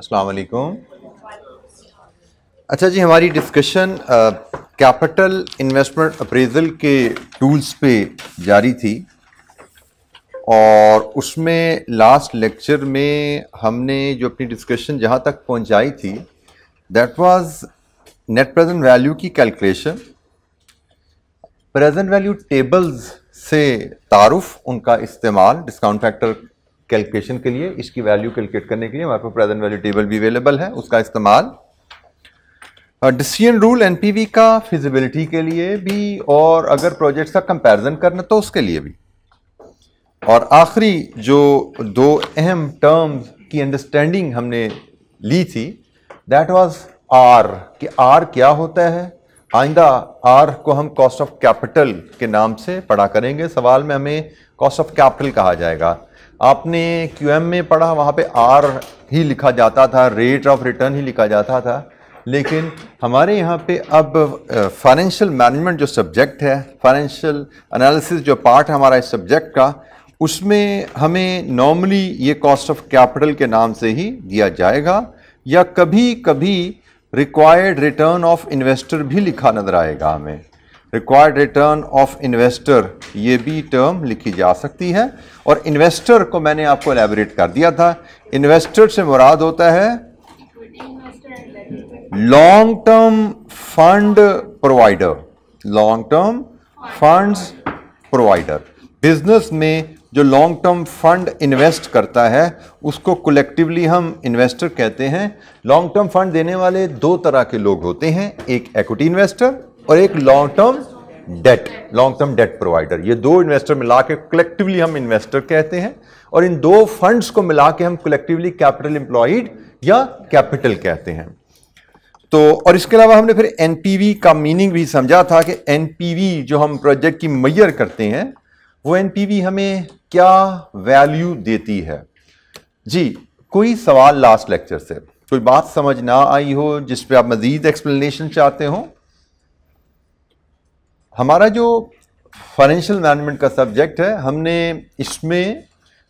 अस्सलाम वालेकुम अच्छा जी हमारी डिस्कशन कैपिटल इन्वेस्टमेंट अप्रेजल के टूल्स पे जारी थी और उसमें लास्ट लेक्चर में हमने जो अपनी डिस्कशन जहाँ तक पहुँचाई थी that was net present value की कैलकुलेशन प्रेजेंट वैल्यू टेबल्स से तारुफ उनका इस्तेमाल डिस्काउंट फैक्टर कैलकुलेशन के लिए इसकी वैल्यू कैलकुलेट करने के लिए हमारे पास प्रेजेंट वैल्यू टेबल भी अवेलेबल है उसका इस्तेमाल डिसीजन रूल एनपीवी का फिजिबिलिटी के लिए भी और अगर प्रोजेक्ट्स का कंपैरिजन करना तो उसके लिए भी और आखिरी जो दो अहम टर्म्स की अंडरस्टैंडिंग हमने ली थी दैट वाज आर कि आर क्या होता है आइंदा आर को हम कॉस्ट ऑफ कैपिटल के नाम से पढ़ा करेंगे सवाल में हमें कॉस्ट ऑफ कैपिटल कहा जाएगा आपने क्यू एम में पढ़ा वहाँ पे आर ही लिखा जाता था रेट ऑफ रिटर्न ही लिखा जाता था लेकिन हमारे यहाँ पे अब फाइनेंशियल मैनेजमेंट जो सब्जेक्ट है फाइनेंशियल एनालिसिस जो पार्ट है हमारा इस सब्जेक्ट का उसमें हमें नॉर्मली ये कॉस्ट ऑफ कैपिटल के नाम से ही दिया जाएगा या कभी कभी रिक्वायर्ड रिटर्न ऑफ इन्वेस्टर भी लिखा नज़र आएगा हमें रिक्वायर्ड रिटर्न ऑफ इन्वेस्टर ये भी टर्म लिखी जा सकती है और इन्वेस्टर को मैंने आपको एलेबरेट कर दिया था इन्वेस्टर से मुराद होता है long term fund provider long term funds provider business में जो लॉन्ग टर्म फंड इन्वेस्ट करता है उसको कलेक्टिवली हम इन्वेस्टर कहते हैं लॉन्ग टर्म फंड देने वाले दो तरह के लोग होते हैं एक एक्विटी इन्वेस्टर और एक long term debt long term debt provider ये दो इन्वेस्टर मिला के कलेक्टिवली हम इन्वेस्टर कहते हैं और इन दो फंड्स को मिला के हम कलेक्टिवली कैपिटल एम्प्लॉयड या कैपिटल कहते हैं तो और इसके अलावा हमने फिर एनपीवी का मीनिंग भी समझा था कि एनपीवी जो हम प्रोजेक्ट की मैयर करते हैं वो एनपीवी हमें क्या वैल्यू देती है जी कोई सवाल लास्ट लेक्चर से कोई बात समझ ना आई हो जिस पे आप मज़ीद एक्सप्लेनेशन चाहते हो हमारा जो फाइनेंशियल मैनेजमेंट का सब्जेक्ट है हमने इसमें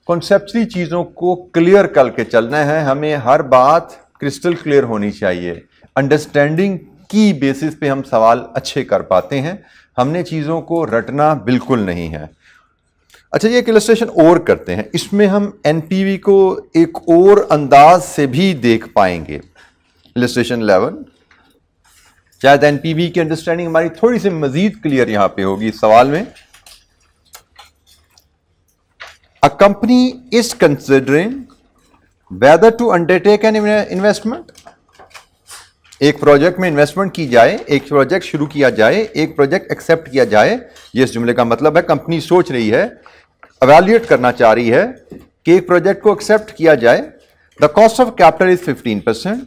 कॉन्सेप्चुअली चीज़ों को क्लियर करके चलना है हमें हर बात क्रिस्टल क्लियर होनी चाहिए अंडरस्टैंडिंग की बेसिस पे हम सवाल अच्छे कर पाते हैं हमने चीज़ों को रटना बिल्कुल नहीं है अच्छा ये एक इलस्ट्रेशन और करते हैं इसमें हम एन को एक और अंदाज से भी देख पाएंगे इलस्ट्रेशन 11 शायद एन पी की अंडरस्टैंडिंग हमारी थोड़ी सी मजीद क्लियर यहां पे होगी इस सवाल में a company is considering whether to undertake an investment एक प्रोजेक्ट में इन्वेस्टमेंट की जाए एक प्रोजेक्ट शुरू किया जाए एक प्रोजेक्ट एक्सेप्ट किया जाए ये इस जुमले का मतलब है कंपनी सोच रही है अवेल्यूएट करना चाह रही है कि एक प्रोजेक्ट को एक्सेप्ट किया जाए the cost of capital is 15 percent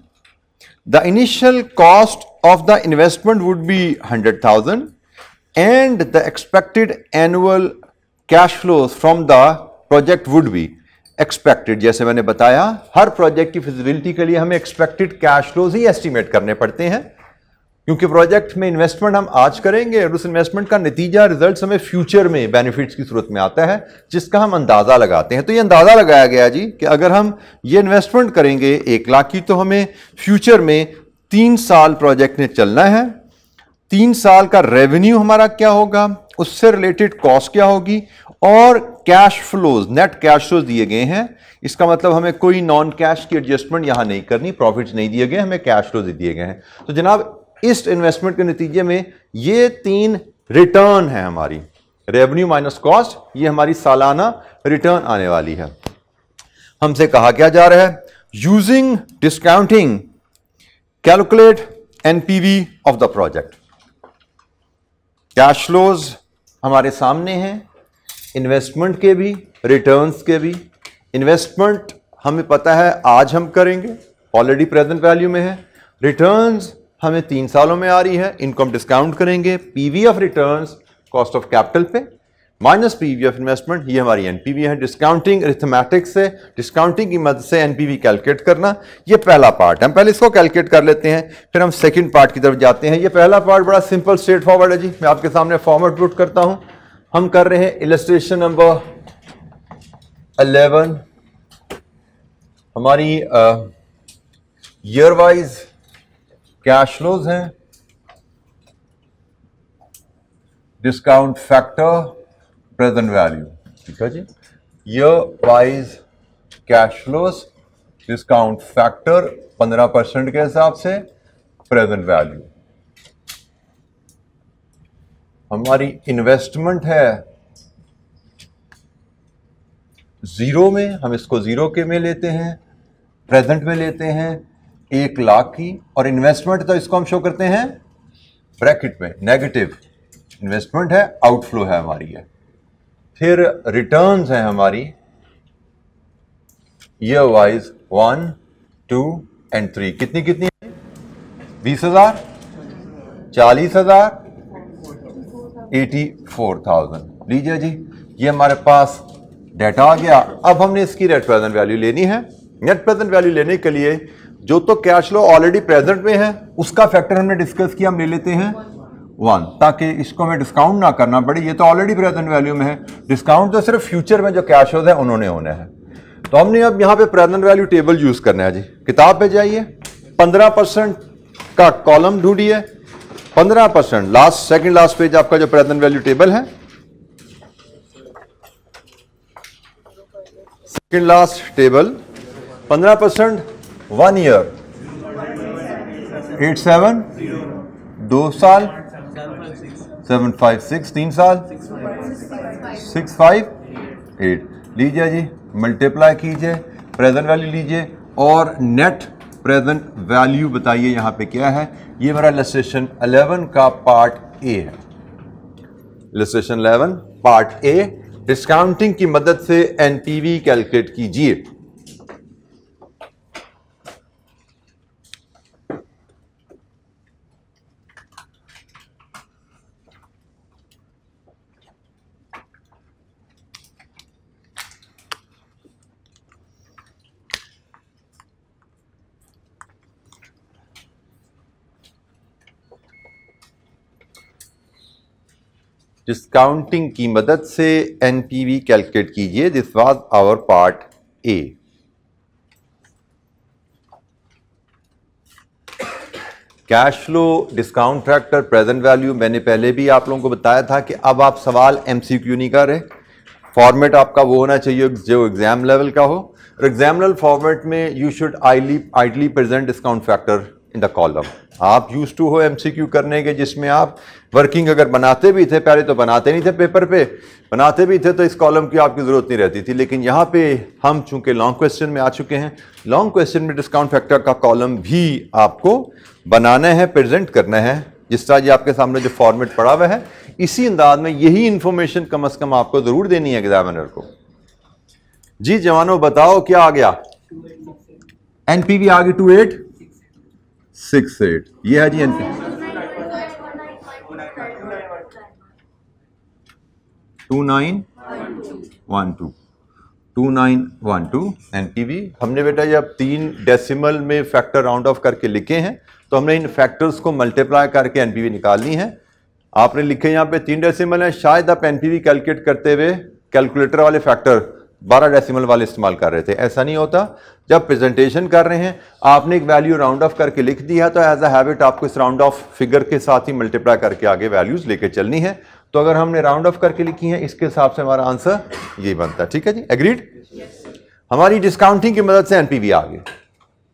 the initial cost of the investment would be 100,000 and the expected annual cash flows from the project would be expected जैसे मैंने बताया हर प्रोजेक्ट की फिजिबिलिटी के लिए हमें एक्सपेक्टेड कैश फ्लोज ही estimate करने पड़ते हैं क्योंकि प्रोजेक्ट में इन्वेस्टमेंट हम आज करेंगे और उस इन्वेस्टमेंट का नतीजा रिजल्ट हमें फ्यूचर में benefits की सूरत में आता है जिसका हम अंदाज़ा लगाते हैं तो ये अंदाज़ा लगाया गया जी कि अगर हम ये इन्वेस्टमेंट करेंगे एक लाख की तो हमें फ्यूचर में तीन साल प्रोजेक्ट ने चलना है तीन साल का रेवेन्यू हमारा क्या होगा उससे रिलेटेड कॉस्ट क्या होगी और cash flows net cash flows दिए गए हैं इसका मतलब हमें कोई नॉन कैश की एडजस्टमेंट यहां नहीं करनी प्रॉफिट्स नहीं दिए गए हमें कैश फ्लोज दिए गए हैं तो जनाब इस इन्वेस्टमेंट के नतीजे में ये तीन रिटर्न है हमारी रेवेन्यू माइनस कॉस्ट ये हमारी सालाना रिटर्न आने वाली है हमसे कहा क्या जा रहा है using discounting Calculate NPV of the project. Cash flows हमारे सामने हैं इन्वेस्टमेंट के भी रिटर्न्स के भी इन्वेस्टमेंट हमें पता है आज हम करेंगे ऑलरेडी प्रेजेंट वैल्यू में है रिटर्न्स हमें तीन सालों में आ रही है इनकम डिस्काउंट करेंगे PV of returns cost of capital पे माइनस पीवी ऑफ इन्वेस्टमेंट ये हमारी एनपीवी है डिस्काउंटिंग अरिथमेटिक्स से डिस्काउंटिंग की मदद से एनपीवी कैलकुलेट करना ये पहला पार्ट है हम पहले इसको कैलकुलेट कर लेते हैं फिर हम सेकंड पार्ट की तरफ जाते हैं ये पहला पार्ट बड़ा सिंपल स्ट्रेट फॉरवर्ड है जी मैं आपके सामने फॉर्मेट पुट करता हूं हम कर रहे हैं इलस्ट्रेशन नंबर अलेवन हमारी ईयर वाइज कैश फ्लोज हैं डिस्काउंट फैक्टर प्रेजेंट वैल्यू ठीक है जी यह wise cash flows discount factor 15 percent के हिसाब से प्रेजेंट वैल्यू हमारी इन्वेस्टमेंट है ज़ीरो में हम इसको ज़ीरो के में लेते हैं प्रेजेंट में लेते हैं एक लाख की और इन्वेस्टमेंट तो इसको हम शो करते हैं ब्रैकेट में नेगेटिव इन्वेस्टमेंट है आउटफ्लो है हमारी है फिर रिटर्न्स हैं हमारी year wise one two and three कितनी कितनी है बीस हजार चालीस हजार एटी फोर थाउजेंड लीजिए जी ये हमारे पास डेटा आ गया अब हमने इसकी नेट प्रेजेंट वैल्यू लेनी है नेट प्रेजेंट वैल्यू लेने के लिए जो तो कैश लो ऑलरेडी प्रेजेंट में है उसका फैक्टर हमने डिस्कस किया हम ले लेते हैं वन ताकि इसको हमें डिस्काउंट ना करना पड़े ये तो ऑलरेडी प्रेजेंट वैल्यू में है डिस्काउंट तो सिर्फ फ्यूचर में जो कैश होता है उन्होंने होने है तो हमने अब यहाँ पे प्रेजेंट वैल्यू टेबल यूज़ करना है जी किताब पे जाइए पंद्रह परसेंट का कॉलम ढूंढिए पंद्रह percent last second last page आपका जो प्रेजेंट वैल्यू टेबल है सेकेंड लास्ट टेबल पंद्रह percent one year eight seven दो साल सेवन फाइव सिक्स तीन साल सिक्स फाइव एट लीजिए जी मल्टीप्लाई कीजिए प्रेजेंट वैल्यू लीजिए और नेट प्रेजेंट वैल्यू बताइए यहाँ पे क्या है ये मेरा लस्टेशन अलेवन का पार्ट ए है illustration eleven part A discounting की मदद से एनपीवी कैलकुलेट कीजिए डिस्काउंटिंग की मदद से एन पी वी कैलकुलेट कीजिए this was our part A cash flow discount factor present value मैंने पहले भी आप लोगों को बताया था कि अब आप सवाल एमसीक्यू नहीं कर रहे फॉर्मेट आपका वो होना चाहिए जो एग्जाम लेवल का हो और एग्जाम लेवल फॉर्मेट में you should ideally ideally present discount factor in the column आप यूज टू हो एमसीक्यू करने के जिसमें आप वर्किंग अगर बनाते भी थे पहले तो बनाते नहीं थे पेपर पे बनाते भी थे तो इस कॉलम की आपकी ज़रूरत नहीं रहती थी लेकिन यहाँ पे हम चूंकि लॉन्ग क्वेश्चन में आ चुके हैं लॉन्ग क्वेश्चन में डिस्काउंट फैक्टर का कॉलम भी आपको बनाना है प्रेजेंट करना है जिस तरह जी आपके सामने जो फॉर्मेट पड़ा हुआ है इसी अंदाज में यही इंफॉर्मेशन कम अज़ कम आपको ज़रूर देनी है एग्जामिनर को जी जवानों बताओ क्या आ गया एनपीवी आ गई टू एट सिक्स एट ये है जी two nine one two two nine one two N V हमने बेटा ये अब तीन डेसिमल में फैक्टर राउंड ऑफ करके लिखे हैं तो हमने इन फैक्टर्स को मल्टीप्लाई करके एन पी वी निकालनी है आपने लिखे यहाँ पे तीन डेसिमल हैं शायद आप एन पी वी कैलकुलेट करते हुए कैलकुलेटर वाले फैक्टर बारह डेसिमल वाले इस्तेमाल कर रहे थे ऐसा नहीं होता जब प्रेजेंटेशन कर रहे हैं आपने एक वैल्यू राउंड ऑफ करके लिख दी है तो एज अ हैबिट आपको इस राउंड ऑफ फिगर के साथ ही मल्टीप्लाई करके आगे वैल्यूज़ लेके चलनी है तो अगर हमने राउंड ऑफ करके लिखी है इसके हिसाब से हमारा आंसर यही बनता है ठीक है जी एग्रीड yes. हमारी डिस्काउंटिंग की मदद से एनपीवी आ गए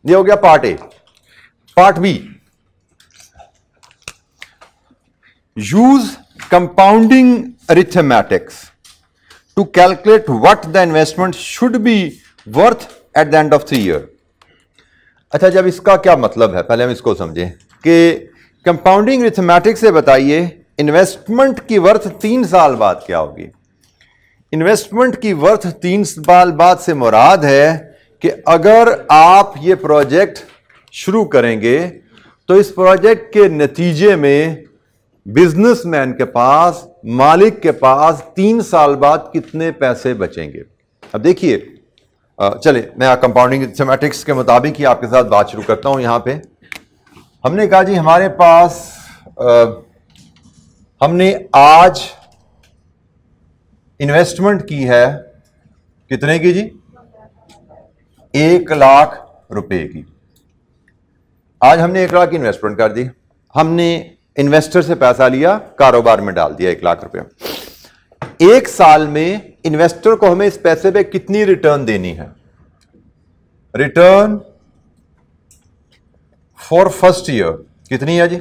ये हो गया part A part B use compounding arithmetics to calculate what the investment should be worth at the end of three year. अच्छा जब इसका क्या मतलब है पहले हम इसको समझें कि कंपाउंडिंग रिथमेटिक से बताइए इन्वेस्टमेंट की वर्थ तीन साल बाद क्या होगी इन्वेस्टमेंट की वर्थ तीन साल बाद से मुराद है कि अगर आप ये प्रोजेक्ट शुरू करेंगे तो इस प्रोजेक्ट के नतीजे में बिजनेसमैन के पास मालिक के पास तीन साल बाद कितने पैसे बचेंगे अब देखिए चले मैं कंपाउंडिंग सेमेटिक्स के मुताबिक ही आपके साथ बात शुरू करता हूं यहां पे हमने कहा जी हमारे पास आ, हमने आज इन्वेस्टमेंट की है कितने की जी एक लाख रुपए की आज हमने एक लाख इन्वेस्टमेंट कर दी हमने इन्वेस्टर से पैसा लिया कारोबार में डाल दिया एक लाख रुपया एक साल में इन्वेस्टर को हमें इस पैसे पे कितनी रिटर्न देनी है रिटर्न फॉर फर्स्ट ईयर कितनी है जी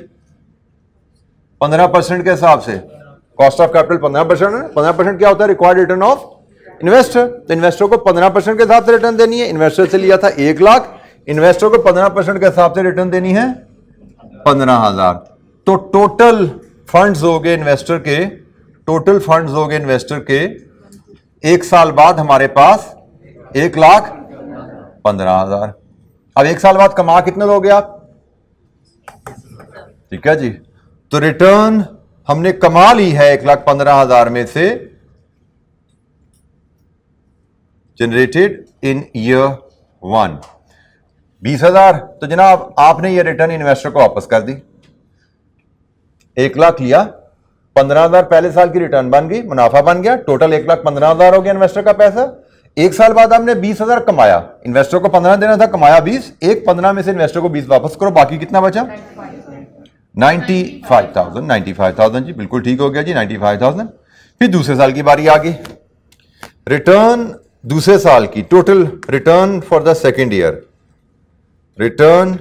पंद्रह परसेंट के हिसाब से कॉस्ट ऑफ कैपिटल पंद्रह परसेंट है पंद्रह परसेंट क्या होता है रिक्वायर्ड रिटर्न ऑफ इन्वेस्टर तो इन्वेस्टर को पंद्रह परसेंट के हिसाब से रिटर्न देनी है इन्वेस्टर से लिया था एक लाख इन्वेस्टर को पंद्रह परसेंट के हिसाब से रिटर्न देनी है पंद्रह हजार तो टोटल फंड्स हो गए इन्वेस्टर के टोटल फंड्स हो गए इन्वेस्टर के एक साल बाद हमारे पास एक लाख पंद्रह हजार अब एक साल बाद कमा कितने लोगे आप ठीक है जी तो रिटर्न हमने कमा ली है एक लाख पंद्रह हजार में से जनरेटेड इन ईयर वन बीस हजार तो जनाब आपने ये रिटर्न इन्वेस्टर को वापस कर दी एक लाख लिया पंद्रह हजार पहले साल की रिटर्न बन गई मुनाफा बन गया टोटल एक लाख पंद्रह हजार हो गया इन्वेस्टर का पैसा एक साल बाद आपने बीस हजार कमाया इन्वेस्टर को पंद्रह देना था कमाया बीस एक पंद्रह में से इन्वेस्टर को बीस वापस करो बाकी कितना बचा ninety five thousand ninety five thousand जी बिल्कुल ठीक हो गया जी नाइन्टी फाइव थाउजेंड फिर दूसरे साल की बारी आ गई रिटर्न दूसरे साल की total return for the second year return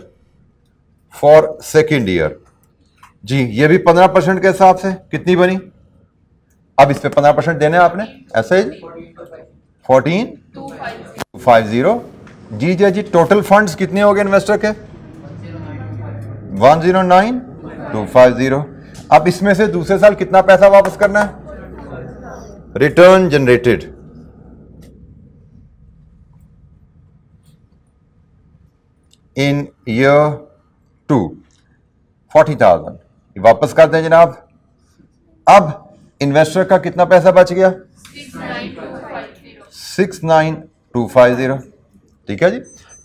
for second year जी ये भी पंद्रह परसेंट के हिसाब से कितनी बनी अब इस पे पंद्रह परसेंट देने आपने ऐसे ही फोर्टीन फाइव जीरो जी जी जी टोटल फंड्स कितने हो गए इन्वेस्टर के one zero nine two five zero अब इसमें से दूसरे साल कितना पैसा वापस करना है return generated in year two forty thousand वापस कर दें जनाब अब इन्वेस्टर का कितना पैसा बच गया six nine two five zero ठीक है जी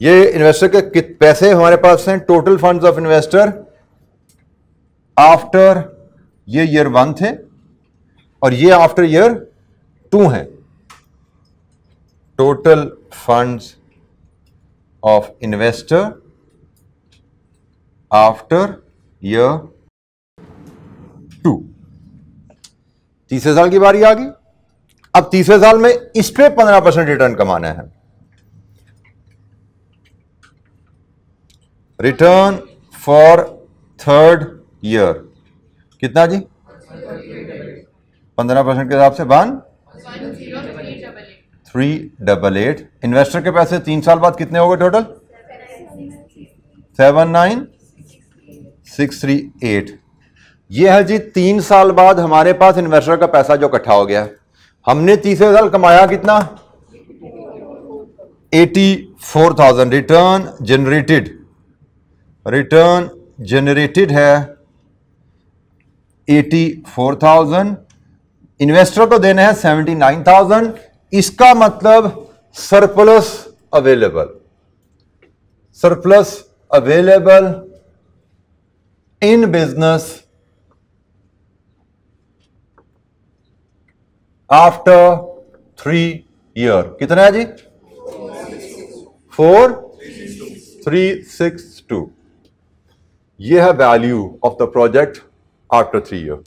ये इन्वेस्टर के पैसे हमारे पास हैं total funds of investor after ये ईयर वन थे और ये आफ्टर ईयर टू हैं total funds of investor after year two तीसरे साल की बारी आ गई अब तीसरे साल में इस पर पंद्रह परसेंट रिटर्न कमाना है रिटर्न फॉर थर्ड ईयर कितना जी पंद्रह परसेंट के हिसाब से one three double eight investor के पैसे तीन साल बाद कितने हो गए total seven nine six three eight ये है जी तीन साल बाद हमारे पास इन्वेस्टर का पैसा जो इकट्ठा हो गया हमने तीसरे साल कमाया कितना eighty four thousand return generated return generated है एटी फोर थाउजेंड इन्वेस्टर को देना है सेवेंटी नाइन थाउजेंड इसका मतलब surplus available surplus available in business after three year कितना है जी फोर थ्री सिक्स टू यह है value of the project after three year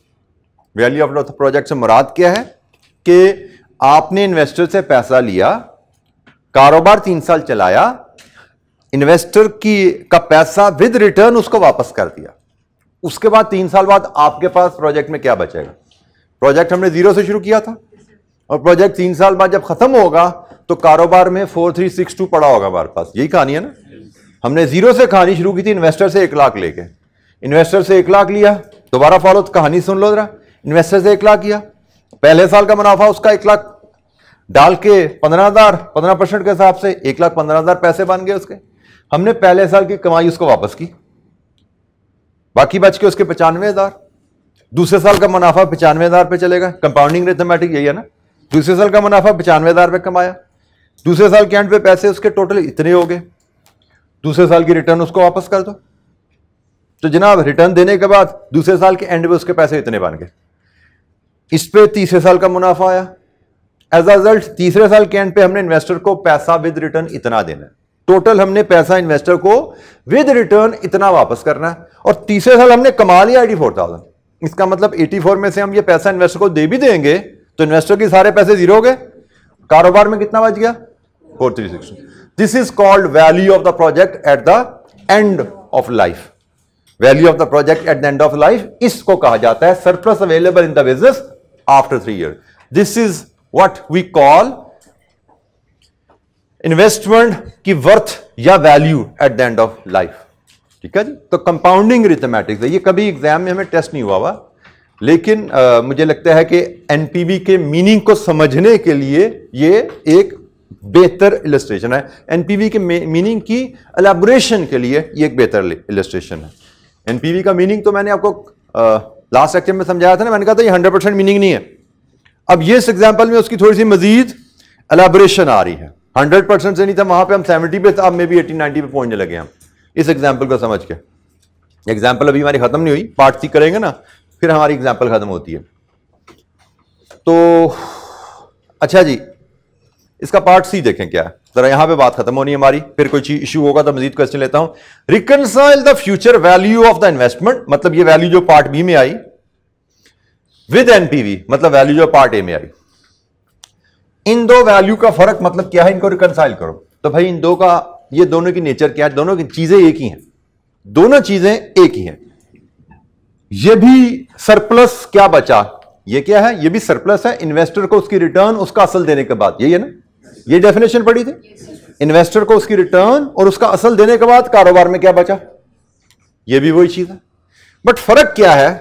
value of the project से मुराद क्या है कि आपने इन्वेस्टर से पैसा लिया कारोबार तीन साल चलाया इन्वेस्टर की का पैसा विद रिटर्न उसको वापस कर दिया उसके बाद तीन साल बाद आपके पास प्रोजेक्ट में क्या बचेगा प्रोजेक्ट हमने जीरो से शुरू किया था और प्रोजेक्ट तीन साल बाद जब खत्म होगा तो कारोबार में फोर थ्री सिक्स टू पड़ा होगा हमारे पास यही कहानी है ना हमने जीरो से कहानी शुरू की थी इन्वेस्टर से एक लाख लेके इन्वेस्टर से एक लाख लिया दोबारा फॉलो तो कहानी सुन लो जरा इन्वेस्टर से एक लाख किया पहले साल का मुनाफा उसका एक लाख डाल के पंद्रह हजार पंद्रह परसेंट के हिसाब से एक लाख पंद्रह हजार पैसे बन गए उसके हमने पहले साल की कमाई उसको वापस की बाकी बच के उसके पचानवे हजार दूसरे साल का मुनाफा पचानवे हजार पे चलेगा कंपाउंडिंग रेथमेटिक यही है ना दूसरे साल का मुनाफा पचानवे हज़ार रुपये कमाया दूसरे साल के एंड पे पैसे उसके टोटल इतने हो गए दूसरे साल की रिटर्न उसको वापस कर दो तो जनाब रिटर्न देने के बाद दूसरे साल के एंड पे उसके पैसे इतने बन गए इस पर तीसरे साल का मुनाफा आया एज अ रिजल्ट तीसरे साल के एंड पे हमने इन्वेस्टर को पैसा विद रिटर्न इतना देना है टोटल हमने पैसा इन्वेस्टर को विद रिटर्न इतना वापस करना है और तीसरे साल हमने कमा लिया एटी फोर थाउजेंड इसका मतलब एटी फोर में से हम ये पैसा इन्वेस्टर को दे भी देंगे तो इन्वेस्टर के सारे पैसे जीरो हो गए कारोबार में कितना बच गया four three six this is called value of the project at the end of life value of the project at the end of life इसको कहा जाता है surplus available in the business after three year this is what we call investment की worth या value at the end of life ठीक है जी तो compounding रिथमेटिक्स ये कभी एग्जाम में हमें टेस्ट नहीं हुआ हुआ लेकिन आ, मुझे लगता है कि एनपीवी के मीनिंग को समझने के लिए ये एक बेहतर इलस्ट्रेशन है एनपीवी के मीनिंग की अलेबोरेशन के लिए ये एक बेहतर इलस्ट्रेशन है एनपीवी का मीनिंग तो मैंने आपको लास्ट लेक्चर में समझाया था ना मैंने कहा था ये हंड्रेड परसेंट मीनिंग नहीं है अब ये इस एग्जाम्पल में उसकी थोड़ी सी मजीद अलेबोरेशन आ रही है हंड्रेड परसेंट से नहीं था वहां पे हम सेवेंटी पे था अब मे बी एटीन नाइनटी पे पहुंचने लगे हम इस एग्जाम्पल को समझ के एग्जाम्पल अभी हमारी खत्म नहीं हुई पार्ट सी करेंगे ना फिर हमारी एग्जाम्पल ख़त्म होती है तो अच्छा जी इसका पार्ट सी देखें क्या जरा यहां पे बात खत्म होनी है हमारी फिर कोई चीज इश्यू होगा तो मजीद क्वेश्चन लेता हूं reconcile the future value of the investment मतलब ये वैल्यू जो पार्ट बी में आई विद एनपीवी मतलब वैल्यू जो पार्ट ए में आई इन दो वैल्यू का फर्क मतलब क्या है इनको रिकनसाइल करो तो भाई इन दो का ये दोनों की नेचर क्या है दोनों की चीजें एक ही हैं दोनों चीजें एक ही हैं ये भी सरप्लस क्या बचा ये क्या है ये भी सरप्लस है इन्वेस्टर को उसकी रिटर्न उसका असल देने के बाद यही है ना ये डेफिनेशन पड़ी थी इन्वेस्टर को उसकी रिटर्न और उसका असल देने के बाद कारोबार में क्या बचा ये भी वही चीज है बट फर्क क्या है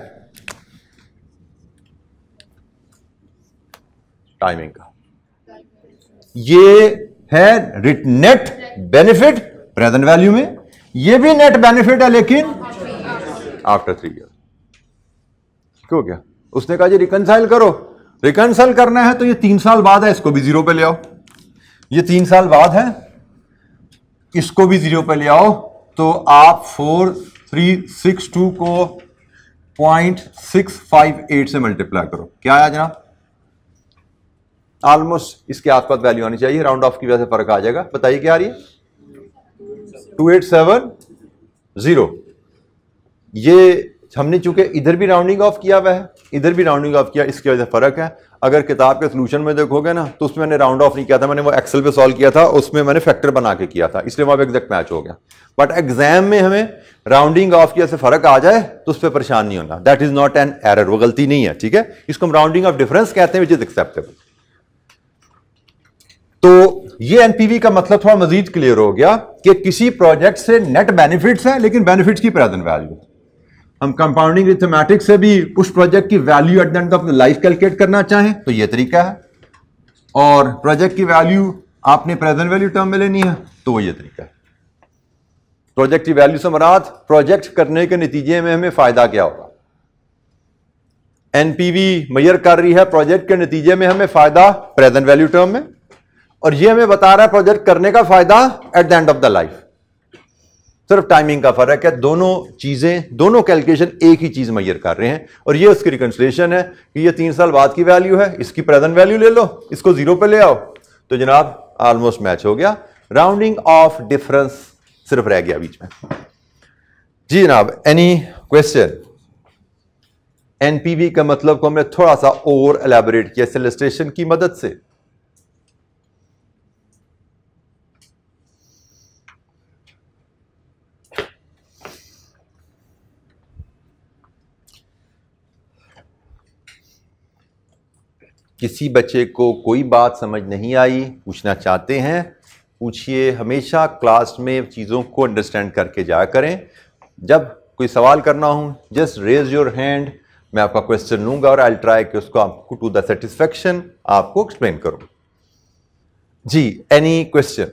टाइमिंग का ये है नेट बेनिफिट प्रेजेंट वैल्यू में ये भी नेट बेनिफिट है लेकिन आफ्टर थ्री ईयर क्यों क्या उसने कहा जी रिकनसाइल करो रिकनसाइल करना है तो ये तीन साल बाद है इसको भी जीरो पे ले आओ ये तीन साल बाद है इसको भी जीरो पे ले आओ तो आप फोर थ्री सिक्स टू को पॉइंट सिक्स फाइव एट से मल्टीप्लाई करो क्या आया जनाब ऑलमोस्ट इसके आसपास वैल्यू आनी चाहिए राउंड ऑफ की वजह से फर्क आ जाएगा बताइए क्या आ रही है टू एट सेवन जीरो ये हमने चूंकि इधर भी राउंडिंग ऑफ किया हुआ है इधर भी राउंडिंग ऑफ किया इसकी वजह से फ़र्क है अगर किताब के सोल्यूशन में देखोगे ना तो उसमें मैंने राउंड ऑफ नहीं किया था मैंने वो एक्सेल पे सॉल्व किया था उसमें मैंने फैक्टर बना के किया था इसलिए वहां पर एग्जैक्ट मैच हो गया बट एग्जाम में हमें राउंडिंग ऑफ की ऐसे फ़र्क आ जाए तो उस पर परेशान नहीं होना that is not an error वो गलती नहीं है ठीक है इसको हम राउंडिंग ऑफ डिफरेंस कहते हैं विच इज़ एक्सेप्टेबल तो ये एनपीवी का मतलब थोड़ा मजीद क्लियर हो गया कि किसी प्रोजेक्ट से नेट बेनिफिट्स हैं लेकिन बेनिफिट्स की प्रेजेंट वैल्यू हम कंपाउंडिंग रिथमेटिक्स से भी उस प्रोजेक्ट की value at the end of life calculate करना चाहें तो ये तरीका है और प्रोजेक्ट की वैल्यू आपने प्रेजेंट वैल्यू टर्म में लेनी है तो वो ये तरीका है प्रोजेक्ट की वैल्यू से मराद प्रोजेक्ट करने के नतीजे में हमें फायदा क्या होगा एनपीवी मैयर कर रही है प्रोजेक्ट के नतीजे में हमें फायदा प्रेजेंट वैल्यू टर्म में और ये हमें बता रहा है प्रोजेक्ट करने का फायदा at the end of the life सिर्फ टाइमिंग का फर्क है दोनों चीज़ें दोनों कैलकुलेशन एक ही चीज़ मैयर कर रहे हैं और ये उसकी रिकन्सलेशन है कि ये तीन साल बाद की वैल्यू है इसकी प्रेजेंट वैल्यू ले लो इसको ज़ीरो पे ले आओ तो जनाब ऑलमोस्ट मैच हो गया राउंडिंग ऑफ डिफरेंस सिर्फ रह गया बीच में जी जनाब एनी क्वेश्चन एनपीवी का मतलब को हमने थोड़ा सा ओवर एलेबोरेट किया सेलिस्ट्रेशन की मदद से किसी बच्चे को कोई बात समझ नहीं आई पूछना चाहते हैं पूछिए हमेशा क्लास में चीज़ों को अंडरस्टैंड करके जाया करें जब कोई सवाल करना हो जस्ट रेज योर हैंड मैं आपका क्वेश्चन लूंगा और आई ट्राई कि उसको आपको टू द सेटिस्फेक्शन आपको एक्सप्लेन करूँ जी एनी क्वेश्चन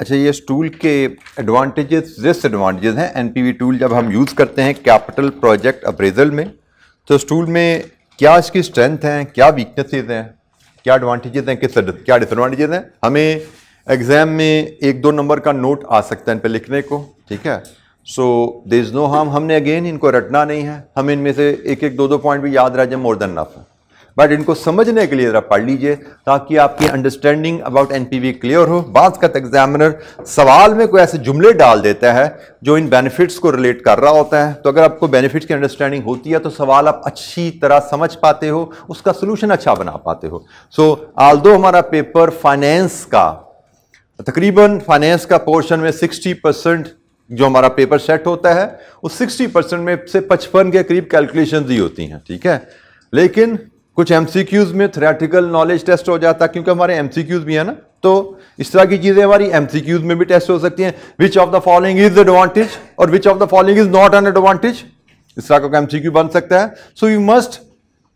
अच्छा ये टूल के एडवांटेजेस डिसएडवांटेजेस हैं एनपीवी टूल जब हम यूज़ करते हैं कैपिटल प्रोजेक्ट अप्रेजल में तो इस टूल में क्या इसकी स्ट्रेंथ हैं क्या वीकनेसेस हैं क्या एडवांटेजेस हैं किस क्या डिसएडवांटेजेस हैं हमें एग्ज़ाम में एक दो नंबर का नोट आ सकता है इन पर लिखने को ठीक है so there is no harm हमने अगेन इनको रटना नहीं है हमें इनमें से एक एक दो दो पॉइंट भी याद रह जाए मोर देन नफ है बट इनको समझने के लिए ज़रा पढ़ लीजिए ताकि आपकी understanding about N P V clear हो बाज का एग्जामिनर सवाल में कोई ऐसे जुमले डाल देता है जो इन बेनिफिट्स को रिलेट कर रहा होता है तो अगर आपको बेनिफिट्स की अंडरस्टैंडिंग होती है तो सवाल आप अच्छी तरह समझ पाते हो उसका सोल्यूशन अच्छा बना पाते हो सो आल दो हमारा पेपर फाइनेंस का तकरीबन फाइनेंस का पोर्शन में सिक्सटी परसेंट जो हमारा पेपर सेट होता है उस सिक्सटी परसेंट में से पचपन के करीब कैलकुलेशन ही होती हैं ठीक है लेकिन कुछ एमसीक्यूज में थ्रेटिकल नॉलेज टेस्ट हो जाता है क्योंकि हमारे एमसीक्यूज भी है ना तो इस तरह की चीजें हमारी एमसीक्यूज में भी टेस्ट हो सकती हैं which of the following is advantage और which of the following is not an advantage इस तरह का एमसीक्यू बन सकता है so you must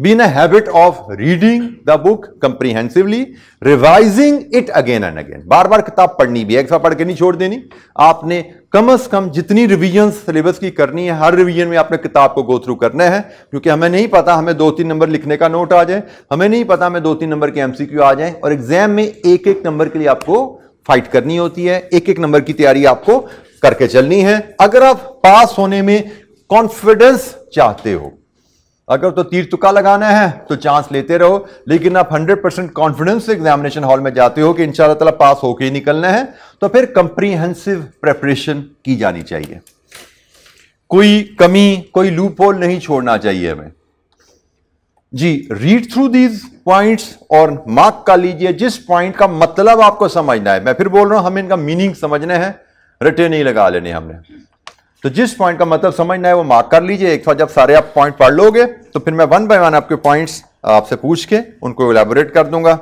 been a habit of reading the book comprehensively, revising it again and again. बार बार किताब पढ़नी भी एक बार पढ़ के नहीं छोड़ देनी आपने कम से कम जितनी रिवीजन सिलेबस की करनी है हर रिविजन में आपने किताब को गो थ्रू करना है क्योंकि हमें नहीं पता हमें दो तीन नंबर लिखने का नोट आ जाए हमें नहीं पता हमें दो तीन नंबर के एमसीक्यू आ जाए और एग्जाम में एक एक नंबर के लिए आपको फाइट करनी होती है एक एक नंबर की तैयारी आपको करके चलनी है अगर आप पास होने में कॉन्फिडेंस चाहते हो अगर तो तीर तुका लगाना है तो चांस लेते रहो लेकिन आप 100 परसेंट कॉन्फिडेंस एग्जामिनेशन हॉल में जाते हो कि इन ताला पास होके ही निकलना है तो फिर कंप्रीहेंसिव प्रेपरेशन की जानी चाहिए कोई कमी कोई लूप होल नहीं छोड़ना चाहिए हमें जी रीड थ्रू दीज पॉइंट्स और मार्क कर लीजिए जिस पॉइंट का मतलब आपको समझना है मैं फिर बोल रहा हूं हमें इनका मीनिंग समझना है रटे नहीं लगा लेने हमने तो जिस पॉइंट का मतलब समझना है वो मार्क कर लीजिए एक बार जब सारे आप पॉइंट पढ़ लोगे तो फिर मैं वन बाय वन आपके पॉइंट्स आपसे पूछ के उनको एलेबोरेट कर दूंगा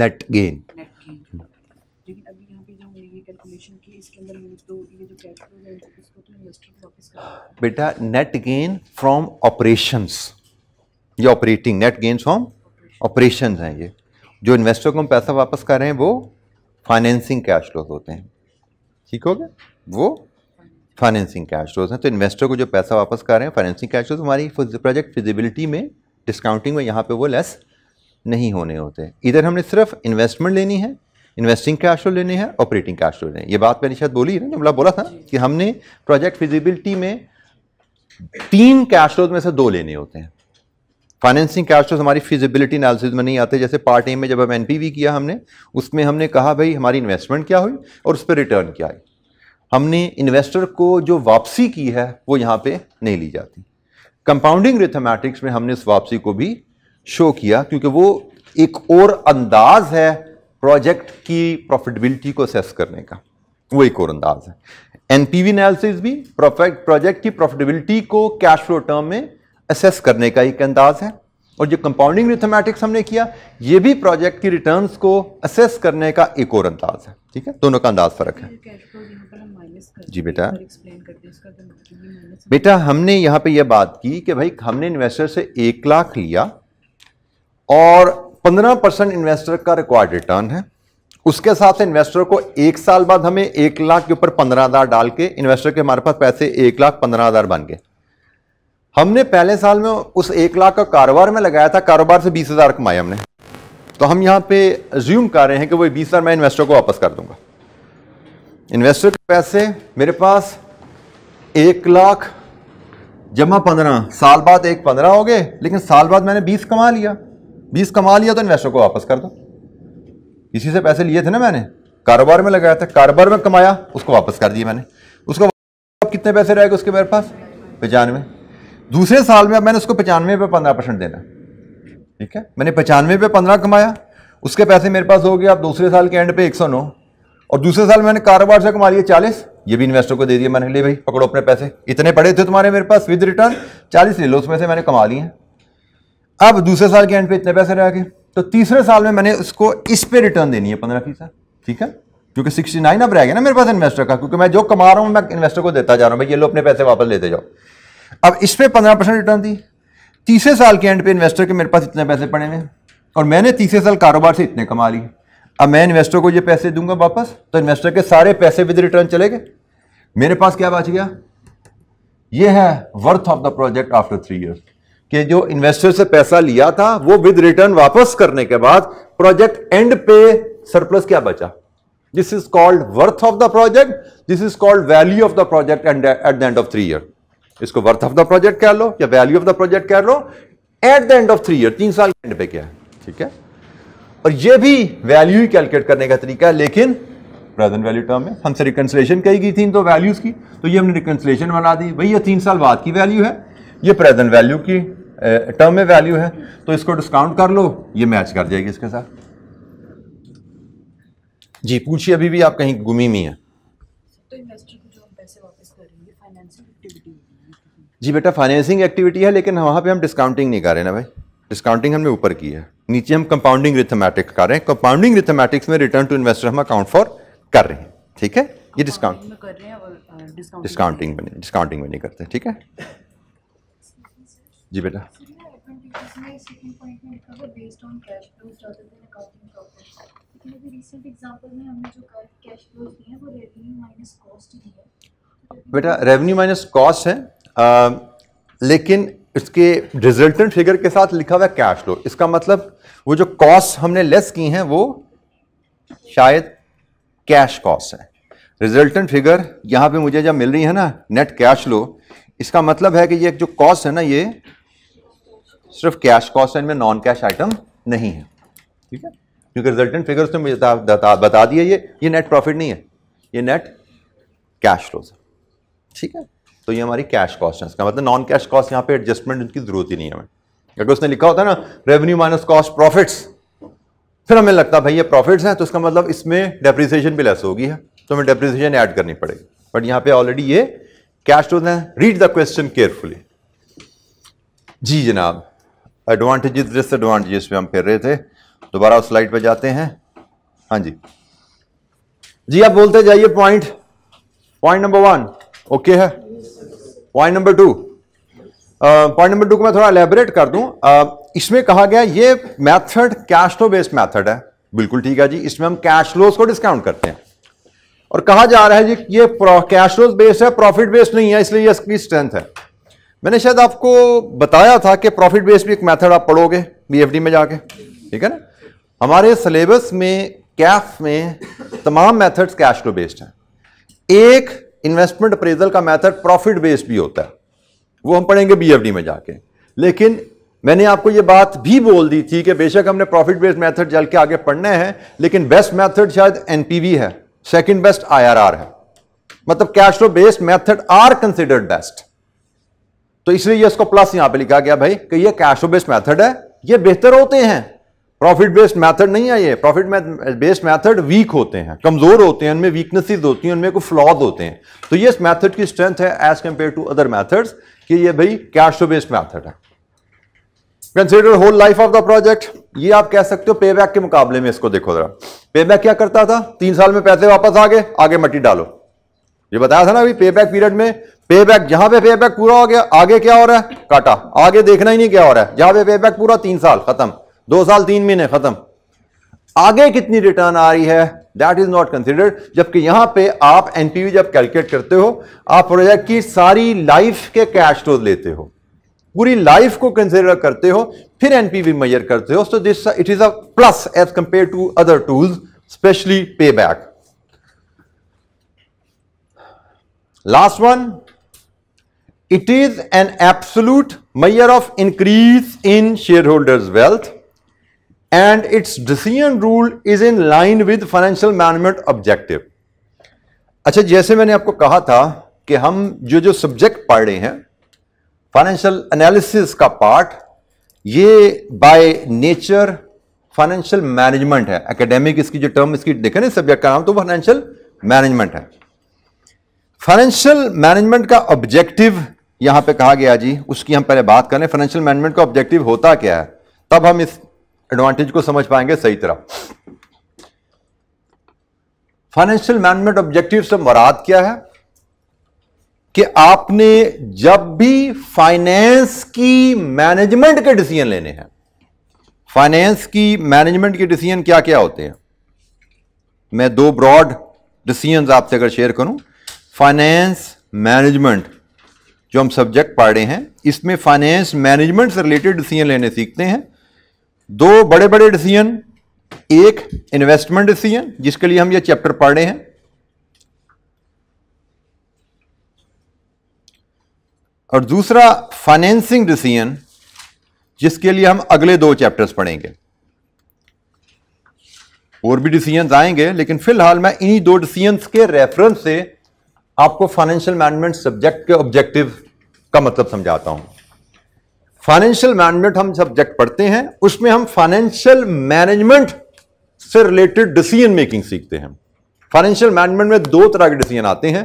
नेट गेन तो तो बेटा नेट गेन फ्रॉम ऑपरेशंस ये operating net gain from operations हैं ये जो इन्वेस्टर को हम पैसा वापस कर रहे हैं वो फाइनेंसिंग कैश फ्लोज होते हैं ठीक हो गया वो फाइनेंसिंग कैश फ्लोज हैं तो इन्वेस्टर को जो पैसा वापस कर रहे हैं फाइनेंसिंग कैश फ्लोज हमारी प्रोजेक्ट फिजिबिलिटी में डिस्काउंटिंग में यहाँ पे वो लेस नहीं होने होते इधर हमने सिर्फ इन्वेस्टमेंट लेनी है इन्वेस्टिंग कैश फ्लो लेने हैं ऑपरेटिंग कैश फ्लो लेने ये बात मैंने शायद बोली ना जमला बोला था कि हमने प्रोजेक्ट फिजिबिलिटी में तीन कैश फ्लोज में से दो लेने होते हैं फाइनेंसिंग कैश फ्लोज हमारी फिजिबिलिटी एनालिसिस में नहीं आते जैसे पार्ट ए में जब हम एन किया हमने उसमें हमने कहा भाई हमारी इन्वेस्टमेंट क्या हुई और उस पर रिटर्न क्या आई हमने इन्वेस्टर को जो वापसी की है वो यहाँ पे नहीं ली जाती कंपाउंडिंग रिथमेटिक्स में हमने उस वापसी को भी शो किया क्योंकि वो एक और अंदाज है प्रोजेक्ट की प्रॉफिटेबिलिटी को असेस करने का वो एक और अंदाज है एनपीवी एनालिसिस भी प्रोजेक्ट की प्रॉफिटेबिलिटी को कैश फ्लो टर्म में असेस करने का एक अंदाज है और जो कंपाउंडिंग रिथमेटिक्स हमने किया ये भी प्रोजेक्ट की रिटर्न्स को असेस करने का एक और अंदाज है ठीक है दोनों का अंदाज फर्क है जी बेटा तो मतलब बेटा हमने यहां पे यह बात की कि भाई हमने इन्वेस्टर से एक लाख लिया और 15 परसेंट इन्वेस्टर का रिक्वायर्ड रिटर्न है उसके हिसाब से इन्वेस्टर को एक साल बाद हमें एक लाख के ऊपर पंद्रह हज़ार डाल के इन्वेस्टर के हमारे पास पैसे एक लाख पंद्रह हज़ार बन गए हमने पहले साल में उस एक लाख का कारोबार में लगाया था कारोबार से बीस हज़ार कमाए हमने तो हम यहां पे ज्यूम कर रहे हैं कि वो बीस हज़ार मैं इन्वेस्टर को वापस कर दूंगा इन्वेस्टर के पैसे मेरे पास एक लाख जमा पंद्रह साल बाद एक पंद्रह हो गए लेकिन साल बाद मैंने बीस कमा लिया बीस कमा लिया तो इन्वेस्टर को वापस कर दो इसी से पैसे लिए थे ना मैंने कारोबार में लगाया था कारोबार में कमाया उसको वापस कर दिया मैंने उसको अब कितने पैसे रहेगा उसके मेरे पास पचानवे दूसरे साल में अब मैंने उसको पचानवे पे पंद्रह परसेंट देना ठीक है मैंने पचानवे पे पंद्रह कमाया उसके पैसे मेरे पास हो गए अब दूसरे साल के एंड पे एक सौ नौ और दूसरे साल मैंने कारोबार से कमा लिया चालीस ये भी इन्वेस्टर को दे दिया मैंने ले भाई पकड़ो अपने पैसे इतने पड़े थे तुम्हारे मेरे पास विद रिटर्न चालीस ले लो उसमें से मैंने कमा लिए हैं अब दूसरे साल के एंड पे इतने पैसे रह गए तो तीसरे साल में मैंने उसको इस पे रिटर्न देनी है पंद्रह फीसद ठीक है क्योंकि सिक्सटी नाइन अब रह गया ना मेरे पास इन्वेस्टर का क्योंकि मैं जो कमा रहा हूं मैं इन्वेस्टर को देता जा रहा हूं भाई ये लो अपने पैसे वापस लेते जाओ अब इस पर पंद्रह परसेंट रिटर्न दी तीसरे साल के एंड पे इन्वेस्टर के मेरे पास इतने पैसे पड़े हुए और मैंने तीसरे साल कारोबार से इतने कमा लिए अब मैं इन्वेस्टर को ये पैसे दूंगा वापस तो इन्वेस्टर के सारे पैसे विद रिटर्न चले गए मेरे पास क्या बच गया ये है worth of the project after three years कि जो इन्वेस्टर से पैसा लिया था वो विद रिटर्न वापस करने के बाद प्रोजेक्ट एंड पे सरप्लस क्या बचा this is called worth of the project this is called value of the project and at the end of three year इसको वर्थ ऑफ द प्रोजेक्ट कह लो या वैल्यू ऑफ द प्रोजेक्ट कह लो at the end of three year तीन साल के and पे क्या है ठीक है और ये भी वैल्यू ही कैलकुलेट करने का तरीका है लेकिन प्रेजेंट वैल्यू टर्म में हमसे रिकनसलेशन कही गई थी तो वैल्यूज की तो ये हमने रिकन्सलेशन बना दी भाई ये तीन साल बाद की वैल्यू है ये प्रेजेंट वैल्यू की टर्म में वैल्यू है तो इसको डिस्काउंट कर लो ये मैच कर जाएगी इसके साथ जी पूछिए अभी भी आप कहीं गुमी में हैं तो जी बेटा फाइनेंसिंग एक्टिविटी है लेकिन वहां पे हम डिस्काउंटिंग नहीं कर रहे ना भाई डिस्काउंटिंग हमने ऊपर की है नीचे हम कंपाउंडिंग रिथमेटिक्स कर रहे हैं कंपाउंडिंग रिथमेटिक्स में रिटर्न टू इन्वेस्टर हम अकाउंट फॉर कर रहे हैं ठीक है ये डिस्काउंट डिस्काउंटिंग में डिस्काउंटिंग में नहीं करते ठीक है जी बेटा बेटा रेवेन्यू माइनस कॉस्ट है लेकिन इसके रिजल्टेंट फिगर के साथ लिखा हुआ कैश फ्लो इसका मतलब वो जो कॉस्ट हमने लेस की हैं वो शायद कैश कॉस्ट है रिजल्टेंट फिगर यहां पे मुझे जब मिल रही है ना नेट कैश फ्लो इसका मतलब है कि ये जो कॉस्ट है ना ये सिर्फ कैश कॉस्ट एंड में नॉन कैश आइटम नहीं है ठीक है क्योंकि रिजल्टेंट फिगर्स तो मुझे बता, दिया ये ये नेट प्रॉफिट नहीं है ये नेट कैश फ्लोज है ठीक है तो ये हमारी कैश कॉस्ट है इसका मतलब नॉन कैश कॉस्ट यहाँ पे एडजस्टमेंट उनकी जरूरत ही नहीं है हमें अगर उसने लिखा होता है ना रेवेन्यू माइनस कॉस्ट प्रॉफिट्स फिर हमें लगता है भाई ये प्रॉफिट्स हैं तो इसका मतलब इसमें डेप्रिसिएशन भी लेस होगी है तो हमें डेप्रिसिएशन ऐड करनी पड़ेगी बट यहाँ पे ऑलरेडी ये कैश फ्लोज हैं रीड द क्वेश्चन केयरफुली जी जनाब एडवांटेजेस डिसएडवांटेजेस पे हम फिर रहे थे दोबारा उस स्लाइड पे जाते हैं हाँ जी जी आप बोलते जाइए point point number one okay है point number two point number two को मैं थोड़ा एलेबरेट कर दूं uh, इसमें कहा गया ये method cash flow based method है बिल्कुल ठीक है जी इसमें हम कैश फ्लोज को डिस्काउंट करते हैं और कहा जा रहा है जी ये कैश फ्लोज बेस्ड है प्रॉफिट बेस्ड नहीं है इसलिए इसकी स्ट्रेंथ है मैंने शायद आपको बताया था कि प्रॉफिट बेस्ड भी एक मेथड आप पढ़ोगे बीएफडी में जाके ठीक है ना हमारे सिलेबस में कैफ में तमाम मेथड्स कैश फ्लो बेस्ड हैं एक इन्वेस्टमेंट अप्रेजल का मेथड प्रॉफिट बेस्ड भी होता है वो हम पढ़ेंगे बीएफडी में जाके लेकिन मैंने आपको ये बात भी बोल दी थी कि बेशक हमने प्रॉफिट बेस्ड मेथड जल के आगे पढ़ने हैं लेकिन बेस्ट मेथड शायद एनपीवी है सेकंड बेस्ट आईआरआर है मतलब cash flow based method are considered best तो इसलिए ये इसको प्लस यहां पे लिखा गया भाई कि ये कैशो बेस्ड मेथड है ये बेहतर होते हैं प्रॉफिट बेस्ड मेथड नहीं है ये प्रॉफिट बेस्ड मेथड वीक होते हैं कमजोर होते हैं उनमें वीकनेसेस होती हैं उनमें कोई फ्लॉज होते हैं तो ये इस मेथड की स्ट्रेंथ है as compare to other method कि ये भाई कैशो बेस्ड मैथड है consider whole life of the project ये आप कह सकते हो पे बैक के मुकाबले में इसको देखो जरा पे बैक क्या करता था तीन साल में पैसे वापस आ गए आगे मट्टी डालो ये बताया था ना अभी पे बैक पीरियड में पे बैक जहां पे पे बैक पूरा हो गया आगे क्या हो रहा है काटा आगे देखना ही नहीं क्या हो रहा है जहां पे पे बैक पूरा तीन साल खत्म दो साल तीन महीने खत्म आगे कितनी रिटर्न आ रही है दैट इज नॉट कंसिडर्ड जबकि यहां पे आप एनपीवी जब कैलकुलेट करते हो आप प्रोजेक्ट की सारी लाइफ के कैश फ्लो लेते हो पूरी लाइफ को कंसिडर करते हो फिर एनपीवी मेजर करते हो so this it is a plus as compare to other tools specially payback last one it is an absolute measure of increase in share holders wealth and its decision rule is in line with financial management objective अच्छा जैसे मैंने आपको कहा था कि हम जो जो सब्जेक्ट पढ़ रहे हैं फाइनेंशियल एनालिसिस का पार्ट ये बाय नेचर फाइनेंशियल मैनेजमेंट है एकेडमिक इसकी जो टर्म इसकी देखे ना सब्जेक्ट का नाम तो फाइनेंशियल मैनेजमेंट है फाइनेंशियल मैनेजमेंट का ऑब्जेक्टिव यहां पे कहा गया जी उसकी हम पहले बात करें फाइनेंशियल मैनेजमेंट का ऑब्जेक्टिव होता क्या है तब हम इस एडवांटेज को समझ पाएंगे सही तरह फाइनेंशियल मैनेजमेंट ऑब्जेक्टिव से मुराद क्या है कि आपने जब भी फाइनेंस की मैनेजमेंट के डिसीजन लेने हैं फाइनेंस की मैनेजमेंट के डिसीजन क्या क्या होते हैं मैं दो ब्रॉड डिसीजन आपसे अगर शेयर करूं फाइनेंस मैनेजमेंट जो हम सब्जेक्ट पढ़े हैं इसमें फाइनेंस मैनेजमेंट से रिलेटेड डिसीजन लेने सीखते हैं दो बड़े बड़े डिसीजन एक इन्वेस्टमेंट डिसीजन जिसके लिए हम ये चैप्टर पढ़े हैं और दूसरा फाइनेंसिंग डिसीजन जिसके लिए हम अगले दो चैप्टर्स पढ़ेंगे और भी डिसीजन आएंगे लेकिन फिलहाल मैं इन्हीं दो डिसीजन के रेफरेंस से आपको फाइनेंशियल मैनेजमेंट सब्जेक्ट के ऑब्जेक्टिव का मतलब समझाता हूं फाइनेंशियल मैनेजमेंट हम सब्जेक्ट पढ़ते हैं उसमें हम फाइनेंशियल मैनेजमेंट से रिलेटेड डिसीजन मेकिंग सीखते हैं फाइनेंशियल मैनेजमेंट में दो तरह के डिसीजन आते हैं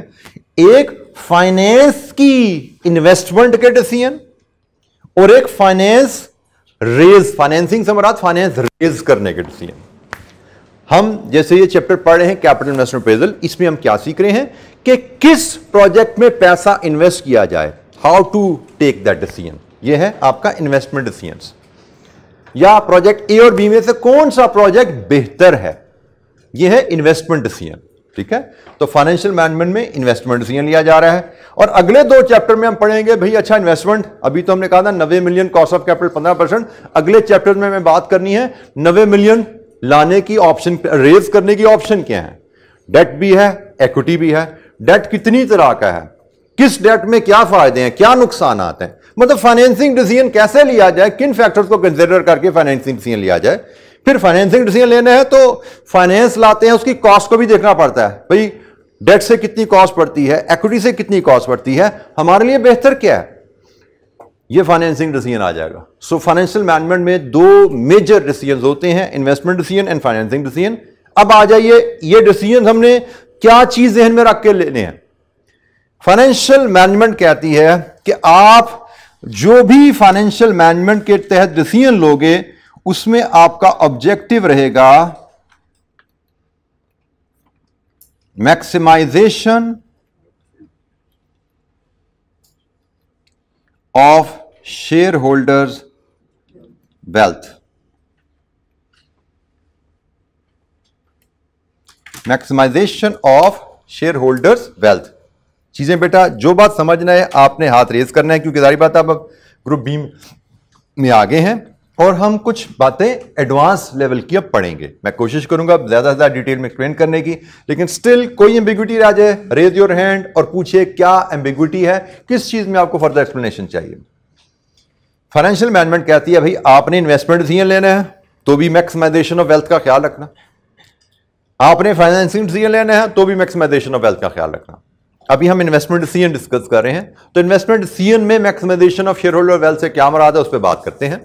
एक फाइनेंस की इन्वेस्टमेंट के डिसीजन और एक फाइनेंस रेज फाइनेंसिंग से मरा फाइनेंस रेज करने के डिसीजन हम जैसे ये चैप्टर पढ़ रहे हैं कैपिटल इन्वेस्टमेंट पेजल इसमें हम क्या सीख रहे हैं कि किस प्रोजेक्ट में पैसा इन्वेस्ट किया जाए how to take that decision ये है आपका इन्वेस्टमेंट डिसीजन या प्रोजेक्ट ए और बी में से कौन सा प्रोजेक्ट बेहतर है ये है इन्वेस्टमेंट डिसीजन ठीक है तो फाइनेंशियल मैनेजमेंट में इन्वेस्टमेंट डिसीजन लिया जा रहा है और अगले दो चैप्टर में हम पढ़ेंगे भाई अच्छा इन्वेस्टमेंट अभी तो हमने कहा था नवे मिलियन कॉस्ट ऑफ कैपिटल पंद्रह परसेंट अगले चैप्टर में हमें बात करनी है नवे मिलियन लाने की ऑप्शन रेज करने की ऑप्शन क्या है डेट भी है इक्विटी भी है डेट कितनी तरह का है किस डेट में क्या फायदे हैं क्या नुकसान आते हैं मतलब फाइनेंसिंग डिसीजन कैसे लिया जाए किन फैक्टर्स को कंसिडर करके फाइनेंसिंग डिसीजन लिया जाए फिर फाइनेंसिंग डिसीजन लेने हैं तो फाइनेंस लाते हैं उसकी कॉस्ट को भी देखना पड़ता है भाई डेट से कितनी कॉस्ट पड़ती है एक्विटी से कितनी कॉस्ट पड़ती है हमारे लिए बेहतर क्या है ये फाइनेंसिंग डिसीजन आ जाएगा सो फाइनेंशियल मैनेजमेंट में दो मेजर डिसीजन होते हैं investment decision and financing decision अब आ जाइए ये डिसीजन हमने क्या चीज जहन में रख के लेने हैं फाइनेंशियल मैनेजमेंट कहती है कि आप जो भी फाइनेंशियल मैनेजमेंट के तहत डिसीजन लोगे उसमें आपका ऑब्जेक्टिव रहेगा maximization of share holders wealth maximization of share holders wealth चीज़ें बेटा जो बात समझना है आपने हाथ रेज करना है क्योंकि सारी बात आप अब ग्रुप बी में आगे हैं और हम कुछ बातें एडवांस लेवल की अब पढ़ेंगे मैं कोशिश करूंगा ज़्यादा से ज़्यादा डिटेल में एक्सप्लेन करने की लेकिन स्टिल कोई एम्बिग्यूटी आ जाए रेज योर हैंड और पूछिए क्या एम्बिग्यूटी है किस चीज़ में आपको फर्दर एक्सप्लेनेशन चाहिए फाइनेंशियल मैनेजमेंट कहती है भाई आपने इन्वेस्टमेंट डिसीजन लेना है तो भी मैक्सिमाइजेशन ऑफ वेल्थ का ख्याल रखना आपने फाइनेंसिंग डिसीजन लेना है तो भी मैक्सिमाइजेशन ऑफ वेल्थ का ख्याल रखना अभी हम इन्वेस्टमेंट डिसीजन डिस्कस कर रहे हैं तो इन्वेस्टमेंट डिसीजन में maximization of shareholder wealth से क्या मराद है उस पर बात करते हैं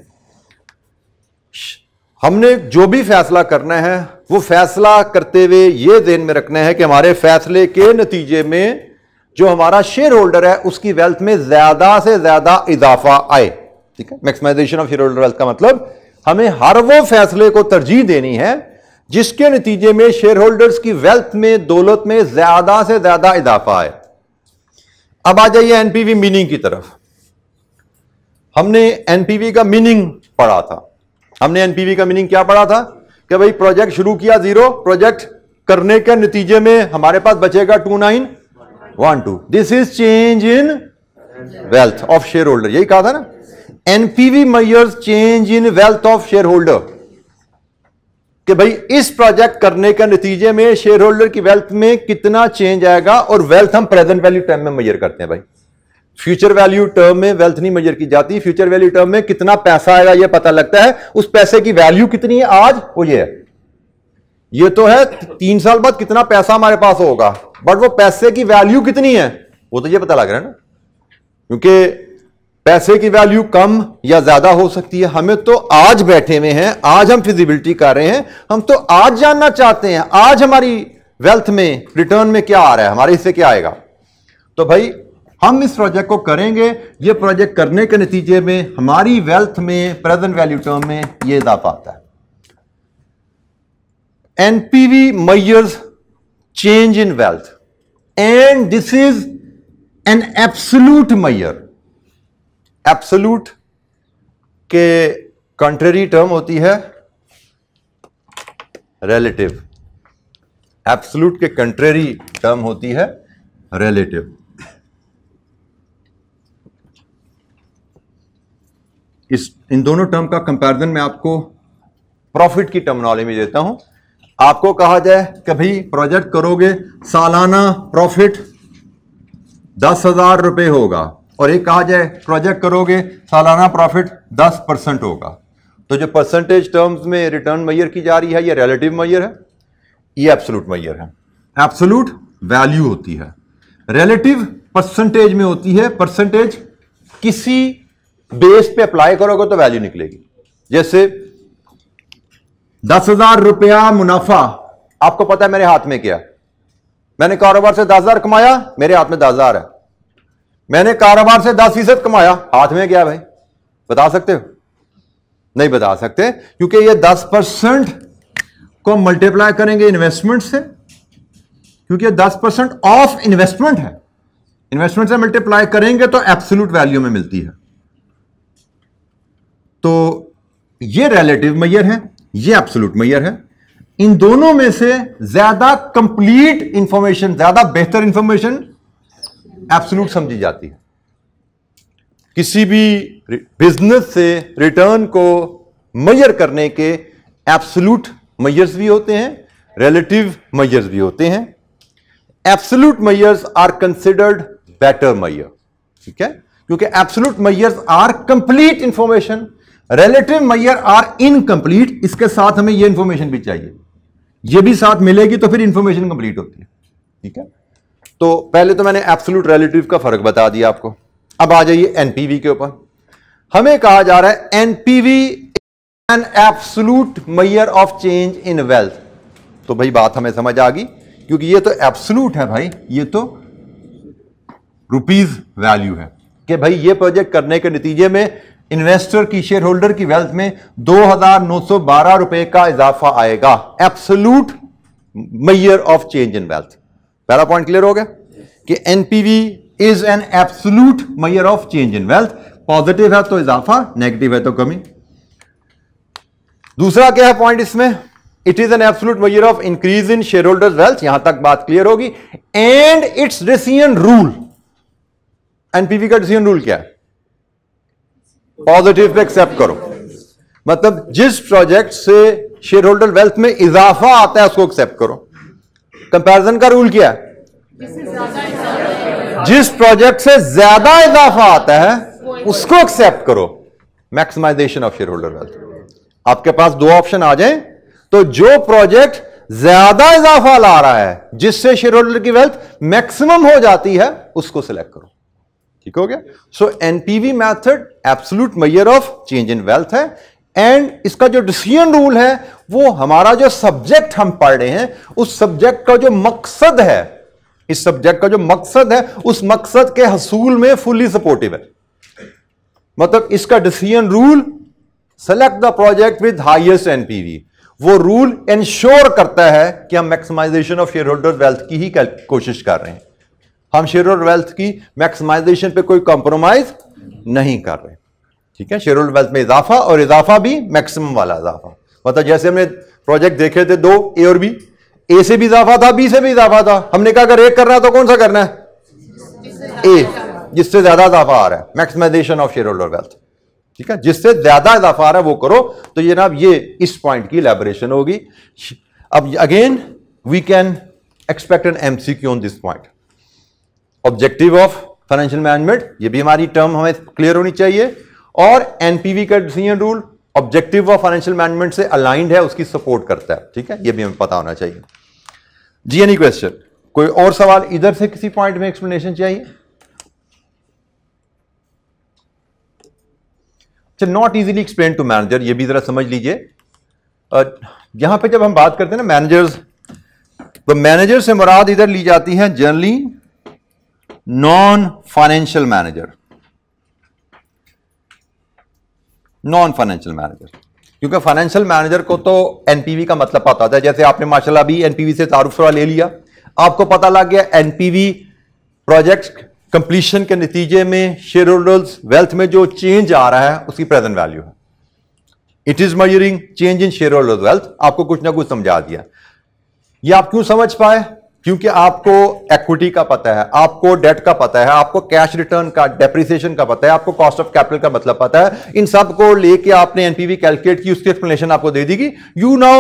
हमने जो भी फैसला करना है वो फैसला करते हुए ये देन में रखना है कि हमारे फैसले के नतीजे में जो हमारा शेयर होल्डर है उसकी वेल्थ में ज्यादा से ज्यादा इजाफा आए ठीक है maximization of shareholder wealth का मतलब हमें हर वो फैसले को तरजीह देनी है जिसके नतीजे में शेयर होल्डर्स की वेल्थ में दौलत में ज्यादा से ज्यादा इजाफा है अब आ जाइए एनपीवी मीनिंग की तरफ हमने एनपीवी का मीनिंग पढ़ा था हमने एनपीवी का मीनिंग क्या पढ़ा था कि भाई प्रोजेक्ट शुरू किया जीरो प्रोजेक्ट करने के नतीजे में हमारे पास बचेगा two nine one two this is change in wealth of shareholder यही कहा था ना NPV measures change in wealth of shareholder कि भाई इस प्रोजेक्ट करने के नतीजे में शेयर होल्डर की वेल्थ में कितना चेंज आएगा और वेल्थ हम प्रेजेंट वैल्यू टर्म में मेजर करते हैं भाई फ्यूचर वैल्यू टर्म में वेल्थ नहीं मेजर की जाती फ्यूचर वैल्यू टर्म में कितना पैसा आएगा यह पता लगता है उस पैसे की वैल्यू कितनी है आज वो ये है ये तो है तीन साल बाद कितना पैसा हमारे पास होगा बट वो पैसे की वैल्यू कितनी है वो तो ये पता लग रहा है ना क्योंकि पैसे की वैल्यू कम या ज्यादा हो सकती है हमें तो आज बैठे हुए हैं आज हम फिजिबिलिटी कर रहे हैं हम तो आज जानना चाहते हैं आज हमारी वेल्थ में रिटर्न में क्या आ रहा है हमारे हिस्से क्या आएगा तो भाई हम इस प्रोजेक्ट को करेंगे ये प्रोजेक्ट करने के नतीजे में हमारी वेल्थ में प्रेजेंट वैल्यू टर्म में ये इजाफा आता है NPV measures change in wealth and this is an absolute measure absolute के कंट्ररी टर्म होती है रिलेटिव एप्सोलूट के कंट्ररी टर्म होती है रिलेटिव इस इन दोनों टर्म का कंपैरिजन मैं आपको प्रॉफिट की टर्मिनोलॉजी में देता हूं आपको कहा जाए कभी प्रोजेक्ट करोगे सालाना प्रॉफिट दस हजार रुपये होगा और एक कहा जाए प्रोजेक्ट करोगे सालाना प्रॉफिट 10 परसेंट होगा तो जो परसेंटेज टर्म्स में रिटर्न मैयर की जा रही है यह रिलेटिव मैयर है यह एब्सोलूट मैयर है एब्सोलूट वैल्यू होती है रिलेटिव परसेंटेज में होती है परसेंटेज किसी बेस पे अप्लाई करोगे तो वैल्यू निकलेगी जैसे दस हजार रुपया मुनाफा आपको पता है मेरे हाथ में क्या मैंने कारोबार से दस हजार कमाया मेरे हाथ में दस हजार है मैंने कारोबार से दस फीसद कमाया हाथ में क्या भाई बता सकते हो नहीं बता सकते क्योंकि ये दस परसेंट को मल्टीप्लाई करेंगे इन्वेस्टमेंट से क्योंकि दस परसेंट ऑफ इन्वेस्टमेंट है इन्वेस्टमेंट से मल्टीप्लाई करेंगे तो एब्सोल्यूट वैल्यू में मिलती है तो ये रिलेटिव मैयर है ये एब्सोल्यूट मैयर है इन दोनों में से ज्यादा कंप्लीट इंफॉर्मेशन ज्यादा बेहतर इंफॉर्मेशन एब्सोल्यूट समझी जाती है किसी भी बिजनेस से रिटर्न को मैयर करने के एब्सोल्यूट मैयर्स भी होते हैं रिलेटिव मैयर्स भी होते हैं absolute measures are considered better measure ठीक है क्योंकि absolute measures are complete information relative measure are incomplete इसके साथ हमें यह इंफॉर्मेशन भी चाहिए यह भी साथ मिलेगी तो फिर इंफॉर्मेशन कंप्लीट होती है ठीक है तो पहले तो मैंने एब्सोलूट रिलेटिव का फर्क बता दिया आपको अब आ जाइए एनपीवी के ऊपर हमें कहा जा रहा है NPV an absolute measure of change in wealth तो भाई बात हमें समझ आ गई क्योंकि ये तो एब्सोलूट है भाई ये तो रुपीज वैल्यू है कि भाई ये प्रोजेक्ट करने के नतीजे में इन्वेस्टर की शेयर होल्डर की वेल्थ में 2912 रुपए का इजाफा आएगा absolute measure of change in wealth पहला पॉइंट क्लियर हो गया कि NPV is an absolute measure of change in wealth positive है तो इजाफा नेगेटिव है तो कमी दूसरा क्या है पॉइंट इसमें it is an absolute measure of increase in share holders wealth यहां तक बात क्लियर होगी and its decision rule NPV का डिसीजन रूल क्या है पॉजिटिव पे एक्सेप्ट करो मतलब जिस प्रोजेक्ट से शेयर होल्डर वेल्थ में इजाफा आता है उसको एक्सेप्ट करो कंपैरिजन का रूल क्या है जिस प्रोजेक्ट से ज्यादा इजाफा आता है उसको एक्सेप्ट करो maximization of shareholder wealth आपके पास दो ऑप्शन आ जाए तो जो प्रोजेक्ट ज्यादा इजाफा ला रहा है जिससे शेयर होल्डर की वेल्थ मैक्सिमम हो जाती है उसको सिलेक्ट करो ठीक हो गया so NPV method absolute measure of change in wealth है एंड इसका जो डिसीजन रूल है वो हमारा जो सब्जेक्ट हम पढ़ रहे हैं उस सब्जेक्ट का जो मकसद है इस सब्जेक्ट का जो मकसद है उस मकसद के हसूल में फुली सपोर्टिव है मतलब इसका decision rule select the project with highest NPV वो रूल इंश्योर करता है कि हम maximization of shareholder wealth की ही कोशिश कर रहे हैं हम शेयर होल्डर वेल्थ की मैक्सिमाइजेशन पे कोई कॉम्प्रोमाइज नहीं कर रहे ठीक है शेयर होल्डर वेल्थ में इजाफा और इजाफा भी मैक्सिमम वाला इजाफा मतलब जैसे हमने प्रोजेक्ट देखे थे दो ए और बी ए से भी इजाफा था बी से भी इजाफा था हमने कहा अगर एक करना है तो कौन सा करना है ए जिससे ज्यादा इजाफा आ रहा है maximization of shareholder wealth ठीक है जिससे ज्यादा इजाफा आ रहा है वो करो तो जनाब ये इस पॉइंट की लेबोरेशन होगी अब again we can expect an M C Q on this point objective of financial management ये भी हमारी टर्म हमें क्लियर होनी चाहिए और एनपीवी का decision rule objective of financial management से अलाइंड है उसकी सपोर्ट करता है ठीक है ये भी हमें पता होना चाहिए जी एनी क्वेश्चन कोई और सवाल इधर से किसी पॉइंट में एक्सप्लेनेशन चाहिए अच्छा not easily explain to manager ये भी जरा समझ लीजिए यहां पे जब हम बात करते हैं ना मैनेजर्स तो मैनेजर से मुराद इधर ली जाती है generally non financial manager non financial manager क्योंकि फाइनेंशियल मैनेजर को तो एनपीवी का मतलब पता था जैसे आपने माशाल्लाह अभी एनपीवी से तारुफ ले लिया आपको पता लग गया एनपीवी प्रोजेक्ट कंप्लीशन के नतीजे में शेयर होल्डर्स वेल्थ में जो चेंज आ रहा है उसकी प्रेजेंट वैल्यू है it is measuring change in share holders वेल्थ आपको कुछ ना कुछ समझा दिया ये आप क्यों समझ पाए क्योंकि आपको एक्विटी का पता है आपको डेट का पता है आपको कैश रिटर्न का डेप्रिसिएशन का पता है आपको कॉस्ट ऑफ कैपिटल का मतलब पता है इन सब को लेके आपने एनपीवी कैलकुलेट की उसकी एक्सप्लेनेशन आपको दे दी गई यू नो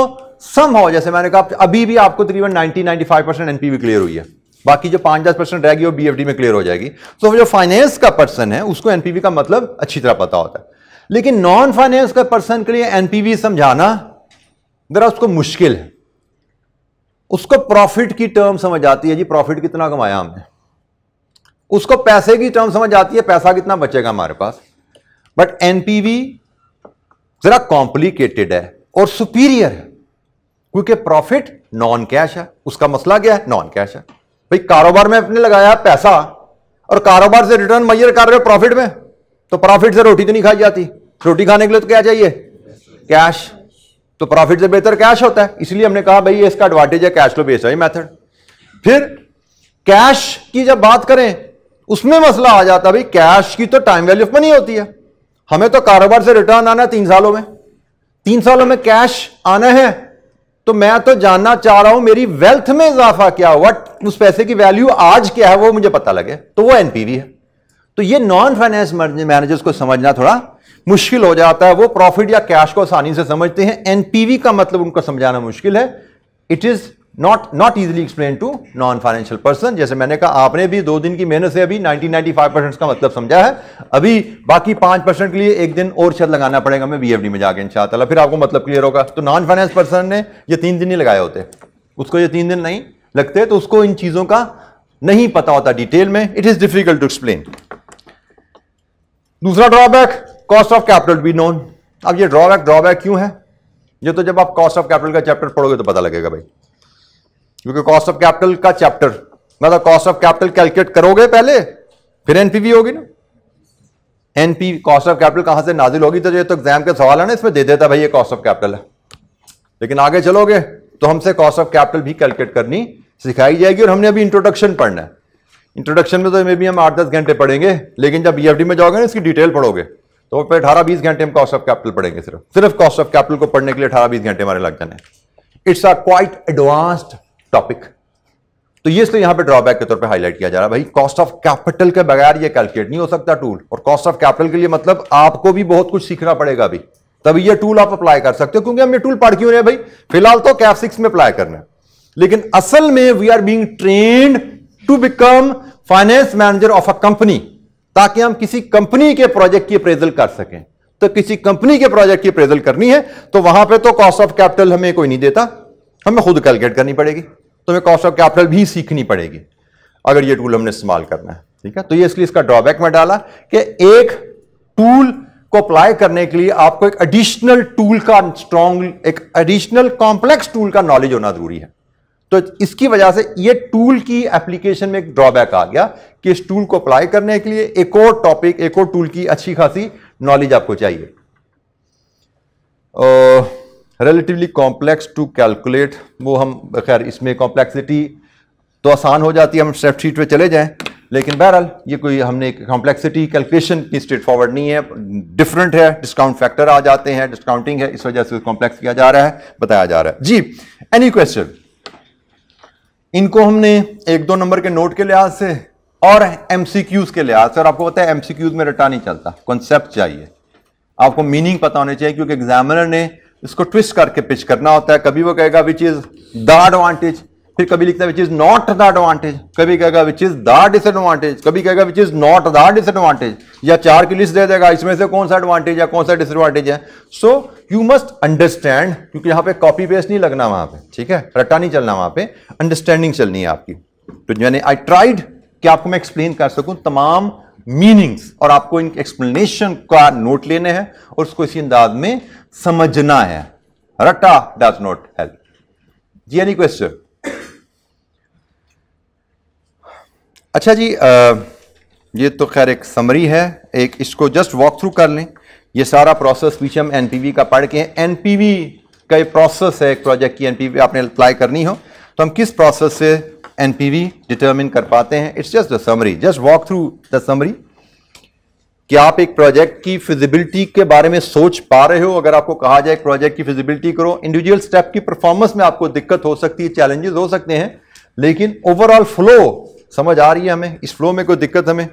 सम हो जैसे मैंने कहा अभी भी आपको तकरीबन ninety five percent NPV clear हुई है बाकी जो पांच दस परसेंट रहेगी वो बीएफडी में क्लियर हो जाएगी तो जो फाइनेंस का पर्सन है उसको एनपीवी का मतलब अच्छी तरह पता होता है लेकिन नॉन फाइनेंस का पर्सन के लिए एनपीवी समझाना जरा उसको मुश्किल है उसको प्रॉफिट की टर्म समझ आती है जी प्रॉफिट कितना कमाया हमने उसको पैसे की टर्म समझ आती है पैसा कितना बचेगा हमारे पास बट एनपीवी जरा कॉम्प्लिकेटेड है और सुपीरियर है क्योंकि प्रॉफिट नॉन कैश है उसका मसला क्या है नॉन कैश है भाई कारोबार में आपने लगाया पैसा और कारोबार से रिटर्न मैयर कर रहे हो प्रॉफिट में तो प्रॉफिट से रोटी तो नहीं खाई जाती रोटी खाने के लिए तो क्या चाहिए कैश तो प्रॉफिट से बेहतर कैश होता है इसलिए हमने कहा भाई इसका एडवांटेज है cash flow base why method फिर कैश की जब बात करें उसमें मसला आ जाता है भाई कैश की तो टाइम वैल्यू ऑफ मनी होती है हमें तो कारोबार से रिटर्न आना है तीन सालों में तीन सालों में कैश आना है तो मैं तो जानना चाह रहा हूं मेरी वेल्थ में इजाफा क्या हुआ उस पैसे की वैल्यू आज क्या है वो मुझे पता लगे तो वो एनपीवी है तो ये नॉन फाइनेंस मैनेजर्स को समझना थोड़ा मुश्किल हो जाता है वो प्रॉफिट या कैश को आसानी से समझते हैं एनपीवी का मतलब उनको समझाना मुश्किल है it is not not easily explain to non financial person जैसे मैंने कहा आपने भी दो दिन की मेहनत से अभी 1995 परसेंट का मतलब समझा है अभी बाकी पांच परसेंट के लिए एक दिन और शर्त लगाना पड़ेगा मैं बीएफडी में जाके चाहता फिर आपको मतलब क्लियर होगा तो नॉन फाइनेंस पर्सन ने ये तीन दिन नहीं लगाए होते उसको ये तीन दिन नहीं लगते तो उसको इन चीज़ों का नहीं पता होता डिटेल में it is difficult to explain दूसरा drawback cost of capital be known अब ये ड्रॉबैक ड्रॉबैक क्यों है ये तो जब आप कॉस्ट ऑफ कैपिटल का चैप्टर पढ़ोगे तो पता लगेगा भाई क्योंकि कॉस्ट ऑफ कैपिटल का चैप्टर मतलब कॉस्ट ऑफ कैपिटल कैलकुलेट करोगे पहले फिर एनपीवी होगी ना एनपी कॉस्ट ऑफ कैपिटल कहां से नाजिल होगी तो ये तो एग्जाम के सवाल है ना इसमें दे देता भाई ये कॉस्ट ऑफ कैपिटल है लेकिन आगे चलोगे तो हमसे कॉस्ट ऑफ कैपिटल भी कैलकुलेट करनी सिखाई जाएगी और हमने अभी इंट्रोडक्शन पढ़ना है इंट्रोडक्शन में तो मे भी हम आठ दस घंटे पढ़ेंगे लेकिन जब ई e में जाओगे ना इसकी डिटेल पढ़ोगे तो फिर अठारह बीस घंटे हम कॉस्ट ऑफ कैपिटल पढ़ेंगे सिर्फ सिर्फ कॉस्ट ऑफ कैपिटल को पढ़ने के लिए अठारह बीस घंटे हमारे लग जाने it's a quite advanced topic तो ये इसलिए यहां पे ड्रॉबैक के तौर पे हाईलाइट किया जा रहा है भाई कॉस्ट ऑफ कैपिटल के बगैर ये कैलकुलेट नहीं हो सकता टूल और कॉस्ट ऑफ कैपिटल के लिए मतलब आपको भी बहुत कुछ सीखना पड़ेगा अभी तभी ये टूल आप अप्लाई कर सकते हो क्योंकि हम ये टूल पढ़ क्यों रहे भाई फिलहाल तो कैफ सिक्स में अप्लाई करना है लेकिन असल में we are being train to become finance manager of a company ताकि हम किसी कंपनी के प्रोजेक्ट की अप्रेजल कर सकें तो किसी कंपनी के प्रोजेक्ट की अप्रेजल करनी है तो वहां पे तो कॉस्ट ऑफ कैपिटल हमें कोई नहीं देता हमें खुद कैलकुलेट करनी पड़ेगी तो हमें कॉस्ट ऑफ कैपिटल भी सीखनी पड़ेगी अगर ये टूल हमने इस्तेमाल करना है ठीक है तो ये इसलिए इसका ड्रॉबैक में डाला कि एक टूल को अप्लाई करने के लिए आपको एक एडिशनल टूल का स्ट्रॉन्ग एक एडिशनल कॉम्प्लेक्स टूल का नॉलेज होना जरूरी है तो इसकी वजह से ये टूल की एप्लीकेशन में एक ड्रॉबैक आ गया कि इस टूल को अप्लाई करने के लिए एक और टॉपिक एक और टूल की अच्छी खासी नॉलेज आपको चाहिए रिलेटिवली कॉम्प्लेक्स टू कैलकुलेट वो हम खैर इसमें कॉम्प्लेक्सिटी तो आसान हो जाती है हम स्टेप शीट पे चले जाएं लेकिन बहरहाल ये कोई हमने कॉम्प्लेक्सिटी कैलकुलेशन की स्ट्रेट फॉरवर्ड नहीं है डिफरेंट है डिस्काउंट फैक्टर आ जाते हैं डिस्काउंटिंग है इस वजह से कॉम्प्लेक्स किया जा रहा है बताया जा रहा है जी एनी क्वेश्चन इनको हमने एक दो नंबर के नोट के लिहाज से और एमसीक्यूज के लिहाज से और आपको पता है एमसीक्यूज में रटा नहीं चलता कॉन्सेप्ट चाहिए आपको मीनिंग पता होने चाहिए क्योंकि एग्जामिनर ने इसको ट्विस्ट करके पिच करना होता है कभी वो कहेगा विच इज द एडवांटेज फिर कभी लिखता है which is not the advantage कभी कहेगा विच इज द डिसएडवांटेज कभी कहेगा which is not the disadvantage या चार की लिस्ट दे देगा इसमें से कौन सा एडवांटेज या कौन सा डिसएडवांटेज है सो यू मस्ट अंडरस्टैंड क्योंकि यहां पे कॉपी पेस्ट नहीं लगना वहां पे ठीक है रट्टा नहीं चलना वहां पे अंडरस्टैंडिंग चलनी है आपकी तो मैंने आई ट्राइड कि आपको मैं एक्सप्लेन कर सकूं तमाम मीनिंग्स और आपको इन एक्सप्लेनेशन का नोट लेने हैं और उसको इसी अंदाज में समझना है रट्टा डज नॉट हेल्प जी एनी क्वेश्चन अच्छा जी आ, ये तो खैर एक समरी है एक इसको जस्ट वॉक थ्रू कर लें ये सारा प्रोसेस पीछे हम एन का पढ़ के वी का ये प्रोसेस है एक प्रोजेक्ट की एन आपने अप्लाई करनी हो तो हम किस प्रोसेस से एन डिटर्मिन कर पाते हैं it's just the summary just walk through the summary कि आप एक प्रोजेक्ट की फिजिबिलिटी के बारे में सोच पा रहे हो अगर आपको कहा जाए प्रोजेक्ट की फिजिबिलिटी करो इंडिविजुअल स्टेप की परफॉर्मेंस में आपको दिक्कत हो सकती है चैलेंजेस हो सकते हैं लेकिन ओवरऑल फ्लो समझ आ रही है हमें इस फ्लो में कोई दिक्कत हमें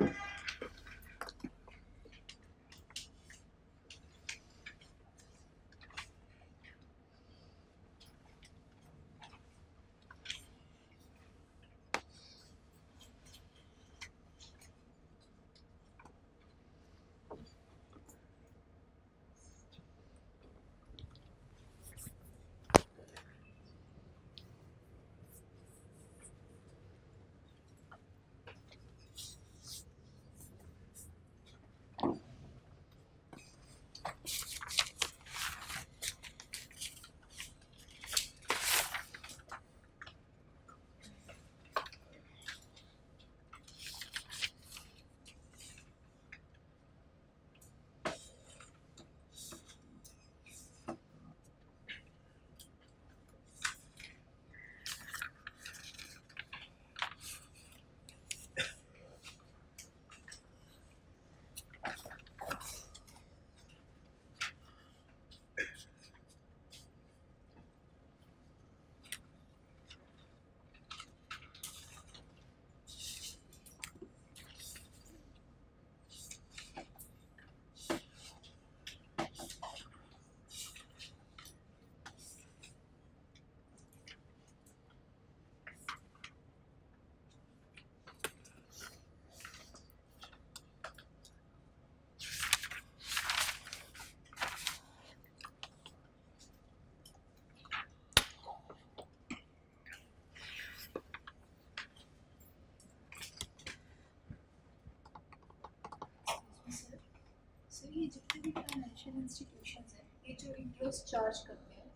ये जितने भी फाइनेंशियल इंस्टीट्यूशन हैं ये जो तो इंटरेस्ट चार्ज करते हैं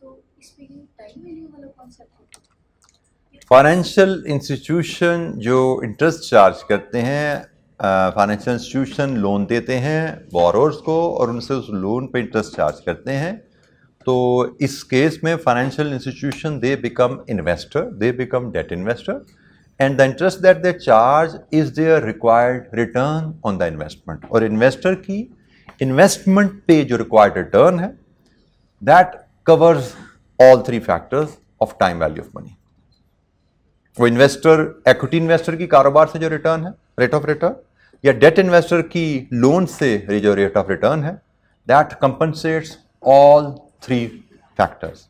तो इस इसमें ये टाइम वैल्यू वाला कॉन्सेप्ट होता है फाइनेंशियल इंस्टीट्यूशन जो इंटरेस्ट चार्ज करते हैं फाइनेंशियल इंस्टीट्यूशन लोन देते हैं बोरोर्स को और उनसे उस लोन पे इंटरेस्ट चार्ज करते हैं तो इस केस में financial institution they become investor they become debt investor and the interest that they charge is their required return on the investment और इन्वेस्टर की इन्वेस्टमेंट पे जो रिक्वायर्ड रिटर्न है that covers all three factors of time value of money वो investor equity investor की कारोबार से जो रिटर्न है रेट ऑफ रिटर्न या डेट इन्वेस्टर की लोन से जो रेट ऑफ रिटर्न है दैट कंपनसेट्स ऑल थ्री फैक्टर्स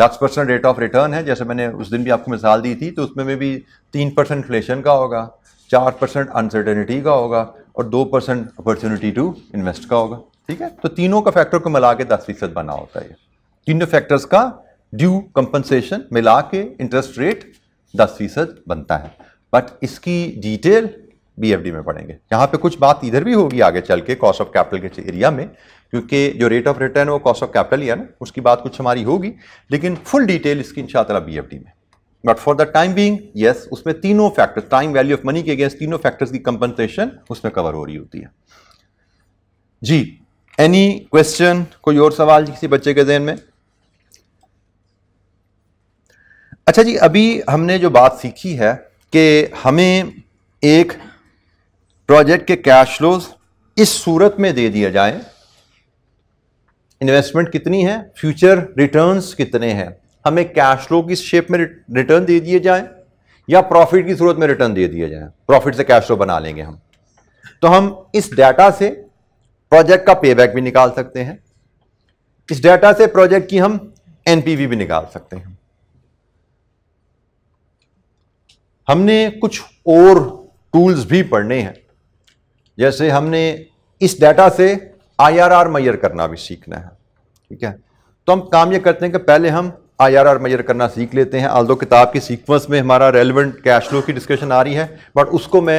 दस परसेंट रेट ऑफ रिटर्न है जैसे मैंने उस दिन भी आपको मिसाल दी थी तो उसमें में भी तीन परसेंट इन्फ्लेशन का होगा चार परसेंट अनसर्टेनिटी का होगा और दो परसेंट अपॉर्चुनिटी टू इन्वेस्ट का होगा ठीक है तो तीनों का फैक्टर को मिला के दस फीसद बना होता है तीनों फैक्टर्स का ड्यू कंपनसेशन मिला के इंटरेस्ट रेट दस फीसद बनता है बट इसकी डिटेल डी में पढ़ेंगे यहाँ पे कुछ बात इधर भी होगी आगे चल के कॉस्ट ऑफ कैपिटल के एरिया में क्योंकि जो रेट ऑफ रिटर्न वो कॉस्ट ऑफ कैपिटल ही है ना उसकी बात कुछ हमारी होगी लेकिन फुल डिटेल इसकी इन बी एफ डी में but for the time being yes उसमें तीनों factors time value of money के अगेंस्ट तीनों फैक्टर्स की कंपनसेशन उसमें कवर हो रही होती है जी एनी क्वेश्चन कोई और सवाल किसी बच्चे के जहन में अच्छा जी अभी हमने जो बात सीखी है कि हमें एक प्रोजेक्ट के कैश फ्लोज इस सूरत में दे दिया जाए इन्वेस्टमेंट कितनी है फ्यूचर रिटर्न्स कितने हैं हमें कैश फ्लो की शेप में रिटर्न दे दिए जाए या प्रॉफिट की सूरत में रिटर्न दे दिए जाए प्रॉफिट से कैश फ्लो बना लेंगे हम तो हम इस डाटा से प्रोजेक्ट का पे बैक भी निकाल सकते हैं इस डाटा से प्रोजेक्ट की हम एनपीवी भी निकाल सकते हैं हमने कुछ और टूल्स भी पढ़ने हैं जैसे हमने इस डाटा से आई आर आर मैयर करना भी सीखना है ठीक है तो हम काम ये करते हैं कि पहले हम आई आर आर मैयर करना सीख लेते हैं आल किताब की सीक्वेंस में हमारा रेलिवेंट कैश फ्लो की डिस्कशन आ रही है बट उसको मैं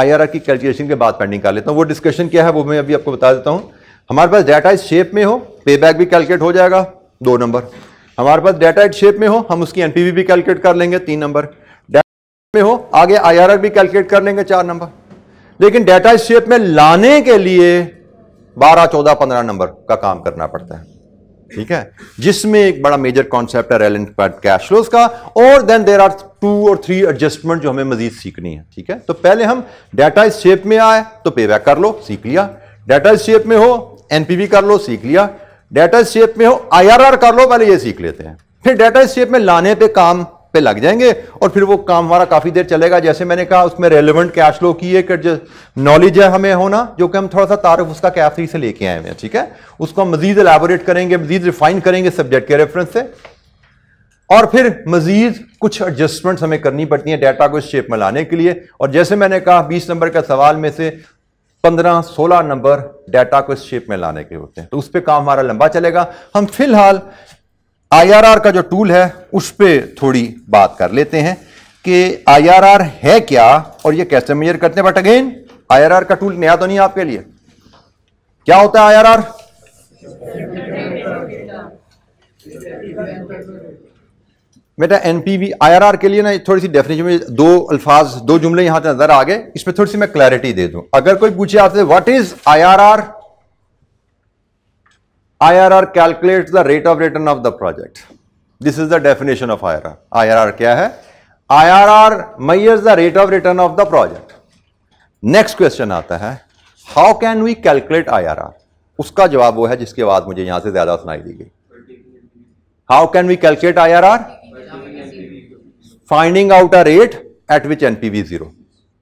आई आर आर की कैलकुलेशन के बाद पेंडिंग कर लेता हूँ वो डिस्कशन क्या है वो मैं अभी आपको बता देता हूँ हमारे पास डाटा इस शेप में हो पे बैक भी कैलकुलेट हो जाएगा दो नंबर हमारे पास डाटा इट शेप में हो हम उसकी एन भी कैलकुलेट कर लेंगे तीन नंबर डाटा में हो आगे आई आर आर भी कैलकुलेट कर लेंगे चार नंबर लेकिन डाटा इस शेप में लाने के लिए बारह चौदह पंद्रह नंबर का काम करना पड़ता है ठीक है जिसमें एक बड़ा मेजर कॉन्सेप्ट है रेलेंट कैश फ्लोज का और देन देर आर टू और थ्री एडजस्टमेंट जो हमें मजीद सीखनी है ठीक है तो पहले हम डाटा इस शेप में आए तो पे बैक कर लो सीख लिया डाटा इस शेप में हो एनपीवी कर लो सीख लिया डाटा इस शेप में हो आईआरआर कर लो पहले ये सीख लेते हैं फिर डाटा इस शेप में लाने पे काम पे लग जाएंगे और फिर वो काम हमारा काफ़ी देर चलेगा जैसे मैंने कहा उसमें रेलिवेंट कैश फ्लो की है कि नॉलेज है हमें होना जो कि हम थोड़ा सा तारफ उसका कैफ से लेके आए हैं ठीक है उसको हम मजीद एलेबोरेट करेंगे मजीद रिफाइन करेंगे सब्जेक्ट के रेफरेंस से और फिर मजीद कुछ एडजस्टमेंट्स हमें करनी पड़ती हैं डाटा को इस शेप में लाने के लिए और जैसे मैंने कहा बीस नंबर का सवाल में से पंद्रह सोलह नंबर डाटा को इस शेप में लाने के होते हैं तो उस पर काम हमारा लंबा चलेगा हम फिलहाल आईआरआर का जो टूल है उस पर थोड़ी बात कर लेते हैं कि आईआरआर है क्या और ये कैसे मेजर करते हैं बट अगेन आईआरआर का टूल नया तो नहीं आपके लिए क्या होता है आईआरआर बेटा एनपीवी आईआरआर के लिए ना थोड़ी सी डेफिनेशन में दो अल्फाज दो जुमले यहां से नजर आ गए इसमें थोड़ी सी मैं क्लैरिटी दे दूं अगर कोई पूछे आपसे what is IRR IRR calculates the rate of return of the project. This is the definition of IRR. IRR क्या है IRR measures the rate of return of the project. Next question आता है how can we calculate IRR? उसका जवाब वो है जिसके बाद मुझे यहां से ज्यादा सुनाई दी गई how can we calculate I R R finding out a rate at which NPV zero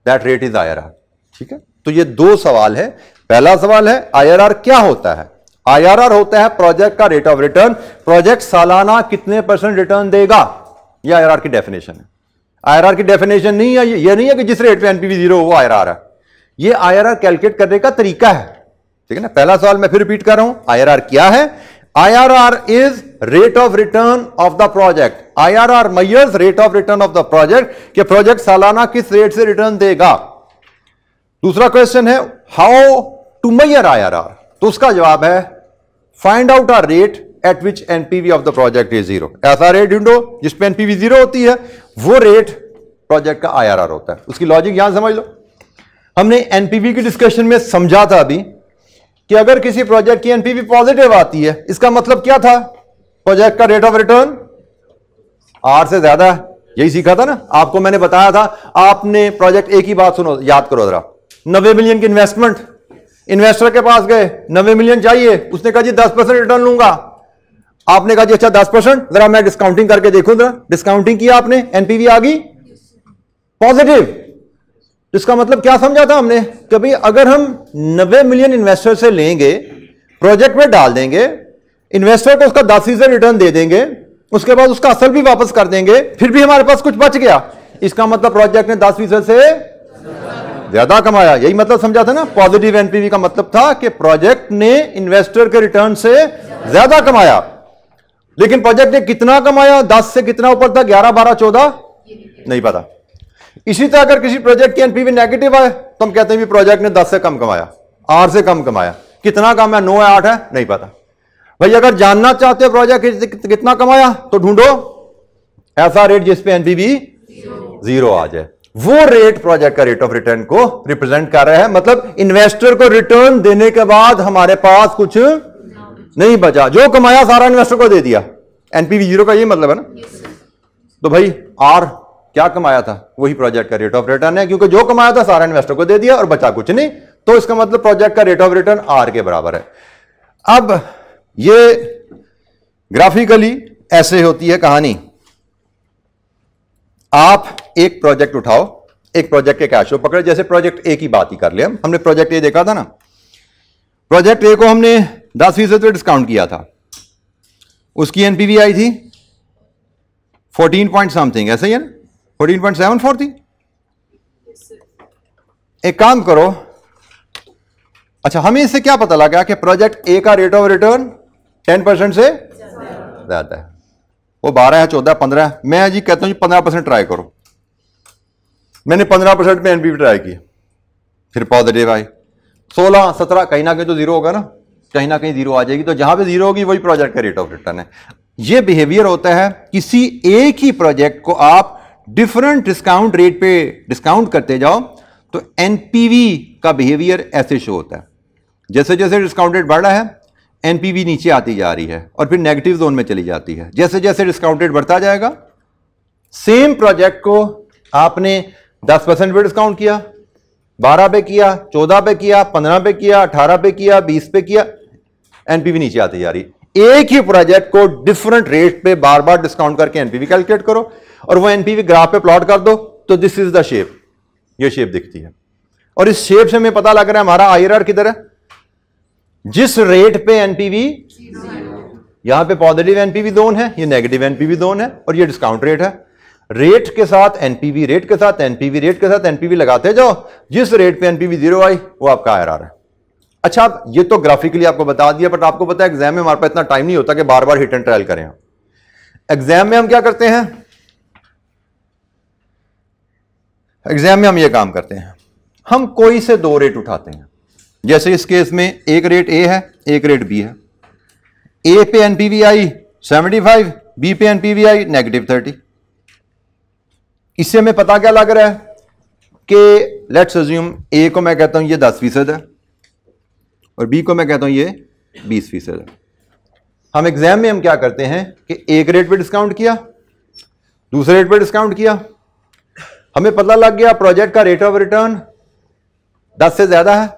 that rate is I R R ठीक है तो ये दो सवाल है पहला सवाल है आई आर आर क्या होता है आईआरआर होता है प्रोजेक्ट का रेट ऑफ रिटर्न प्रोजेक्ट सालाना कितने परसेंट रिटर्न देगा यह आईआरआर की डेफिनेशन है आईआरआर की डेफिनेशन नहीं है यह नहीं है कि जिस रेट पे एनपीवी जीरो वो आईआरआर है ये आईआरआर कैलकुलेट करने का तरीका है ठीक है ना पहला सवाल मैं फिर रिपीट कर रहा हूं आईआरआर क्या है IRR is rate of return of the project IRR measures rate of return of the project कि प्रोजेक्ट सालाना किस रेट से रिटर्न देगा दूसरा क्वेश्चन है हाउ टू मैयर आईआरआर तो उसका जवाब है find out our rate at which NPV of the project is zero ऐसा रेट ढूंढो जिसपे एनपीवी जीरो होती है वो रेट प्रोजेक्ट का आईआरआर होता है उसकी लॉजिक यहां समझ लो हमने एनपीवी की डिस्कशन में समझा था अभी कि अगर किसी प्रोजेक्ट की एनपीवी पॉजिटिव आती है इसका मतलब क्या था प्रोजेक्ट का रेट ऑफ रिटर्न आर से ज्यादा है यही सीखा था ना आपको मैंने बताया था आपने प्रोजेक्ट एक ही बात सुनो याद करो जरा नब्बे मिलियन की इन्वेस्टमेंट इन्वेस्टर के पास गए नब्बे मिलियन चाहिए उसने कहा जी दस परसेंट रिटर्न लूंगा आपने कहा जी अच्छा दस परसेंट जरा मैं डिस्काउंटिंग करके देखूं जरा डिस्काउंटिंग किया आपने एनपीवी आ गई पॉजिटिव इसका मतलब क्या समझा था हमने कि भाई अगर हम नब्बे मिलियन इन्वेस्टर से लेंगे प्रोजेक्ट में डाल देंगे इन्वेस्टर को उसका दस फीसद रिटर्न दे देंगे उसके बाद उसका असल भी वापस कर देंगे फिर भी हमारे पास कुछ बच गया इसका मतलब प्रोजेक्ट ने दस फीसद से ज्यादा कमाया यही मतलब समझा था ना पॉजिटिव एनपीवी का मतलब था कि प्रोजेक्ट ने इन्वेस्टर के रिटर्न से ज्यादा कमाया लेकिन प्रोजेक्ट ने कितना कमाया दस से कितना ऊपर था ग्यारह बारह चौदह नहीं पता इसी तरह अगर किसी प्रोजेक्ट की एनपीवी नेगेटिव है तो हम कहते हैं भी प्रोजेक्ट ने दस से कम कमाया आठ से कम कमाया कितना कम है नौ है आठ है नहीं पता भाई अगर जानना चाहते हो प्रोजेक्ट कितना कमाया तो ढूंढो ऐसा रेट जिसपे एनपीवी जीरो आ जाए वो रेट प्रोजेक्ट का रेट ऑफ रिटर्न को रिप्रेजेंट कर रहा है मतलब इन्वेस्टर को रिटर्न देने के बाद हमारे पास कुछ नहीं बचा जो कमाया सारा इन्वेस्टर को दे दिया एनपीवी जीरो का ये मतलब है ना तो भाई आर क्या कमाया था वही प्रोजेक्ट का रेट ऑफ रिटर्न है क्योंकि जो कमाया था सारा इन्वेस्टर को दे दिया और बचा कुछ नहीं तो इसका मतलब प्रोजेक्ट का रेट ऑफ रिटर्न आर के बराबर है अब ये ग्राफिकली ऐसे होती है कहानी आप एक प्रोजेक्ट उठाओ एक प्रोजेक्ट के कैश फ्लो पकड़े जैसे प्रोजेक्ट ए की बात ही कर ले हम हमने प्रोजेक्ट ए देखा था ना प्रोजेक्ट ए को हमने दस फीसद पे डिस्काउंट किया था उसकी एनपीवी आई थी फोर्टीन पॉइंट समथिंग ऐसे ही है ना फोर्टीन पॉइंट सेवन फोर थी एक काम करो अच्छा हमें इससे क्या पता लगा कि प्रोजेक्ट ए का rate of return ten percent से ज्यादा है वो बारह है चौदह पंद्रह मैं जी कहता हूँ जी पंद्रह परसेंट ट्राई करो मैंने पंद्रह परसेंट में एनपीवी ट्राई किया फिर पॉजिटिव आई सोलह सत्रह कहीं ना कहीं तो जीरो होगा ना कहीं ना कहीं जीरो आ जाएगी तो जहां पे जीरो होगी वही प्रोजेक्ट का रेट ऑफ रिटर्न है ये बिहेवियर होता है किसी एक ही प्रोजेक्ट को आप डिफरेंट डिस्काउंट रेट पे डिस्काउंट करते जाओ तो एनपीवी का बिहेवियर ऐसे शो होता है जैसे जैसे डिस्काउंट रेट बढ़ रहा है भी नीचे आती जा रही है और फिर नेगेटिव जोन में चली जाती है जैसे जैसे डिस्काउंट बढ़ता जाएगा सेम प्रोजेक्ट को आपने 10 परसेंट पे डिस्काउंट किया 12 पे किया 14 पे किया 15 पे किया 18 पे किया 20 पे किया एनपीवी नीचे आती जा रही है एक ही प्रोजेक्ट को डिफरेंट रेट पे बार बार डिस्काउंट करके एनपीवी कैलकुलेट करो और वो एनपीवी ग्राफ पे प्लॉट कर दो तो दिस इज द शेप ये शेप दिखती है और इस शेप से हमें पता लग रहा है हमारा आई किधर है जिस रेट पे एनपीवी यहां पे पॉजिटिव एनपीवी दोन है ये नेगेटिव एनपीवी दोन है और ये डिस्काउंट रेट है रेट के साथ एनपीवी रेट के साथ एनपीवी रेट के साथ एनपीवी लगाते जाओ जिस रेट पे एनपीवी जीरो आई वो आपका आर है अच्छा आप ये तो ग्राफिकली आपको बता दिया बट आपको पता है एग्जाम में हमारे पास इतना टाइम नहीं होता कि बार बार हिट एंड ट्रायल करें एग्जाम में हम क्या करते हैं एग्जाम में हम ये काम करते हैं हम कोई से दो रेट उठाते हैं जैसे इस केस में एक रेट ए है एक रेट बी है ए पे एनपीवी आई सेवेंटी फाइव बी पे एनपीवी आई नेगेटिव थर्टी इससे हमें पता क्या लग रहा है कि लेट्स अज्यूम ए को मैं कहता हूं ये दस फीसद है और बी को मैं कहता हूं ये बीस फीसद है हम एग्जाम में हम क्या करते हैं कि एक रेट पे डिस्काउंट किया दूसरे रेट पे डिस्काउंट किया हमें पता लग गया प्रोजेक्ट का रेट ऑफ रिटर्न दस से ज्यादा है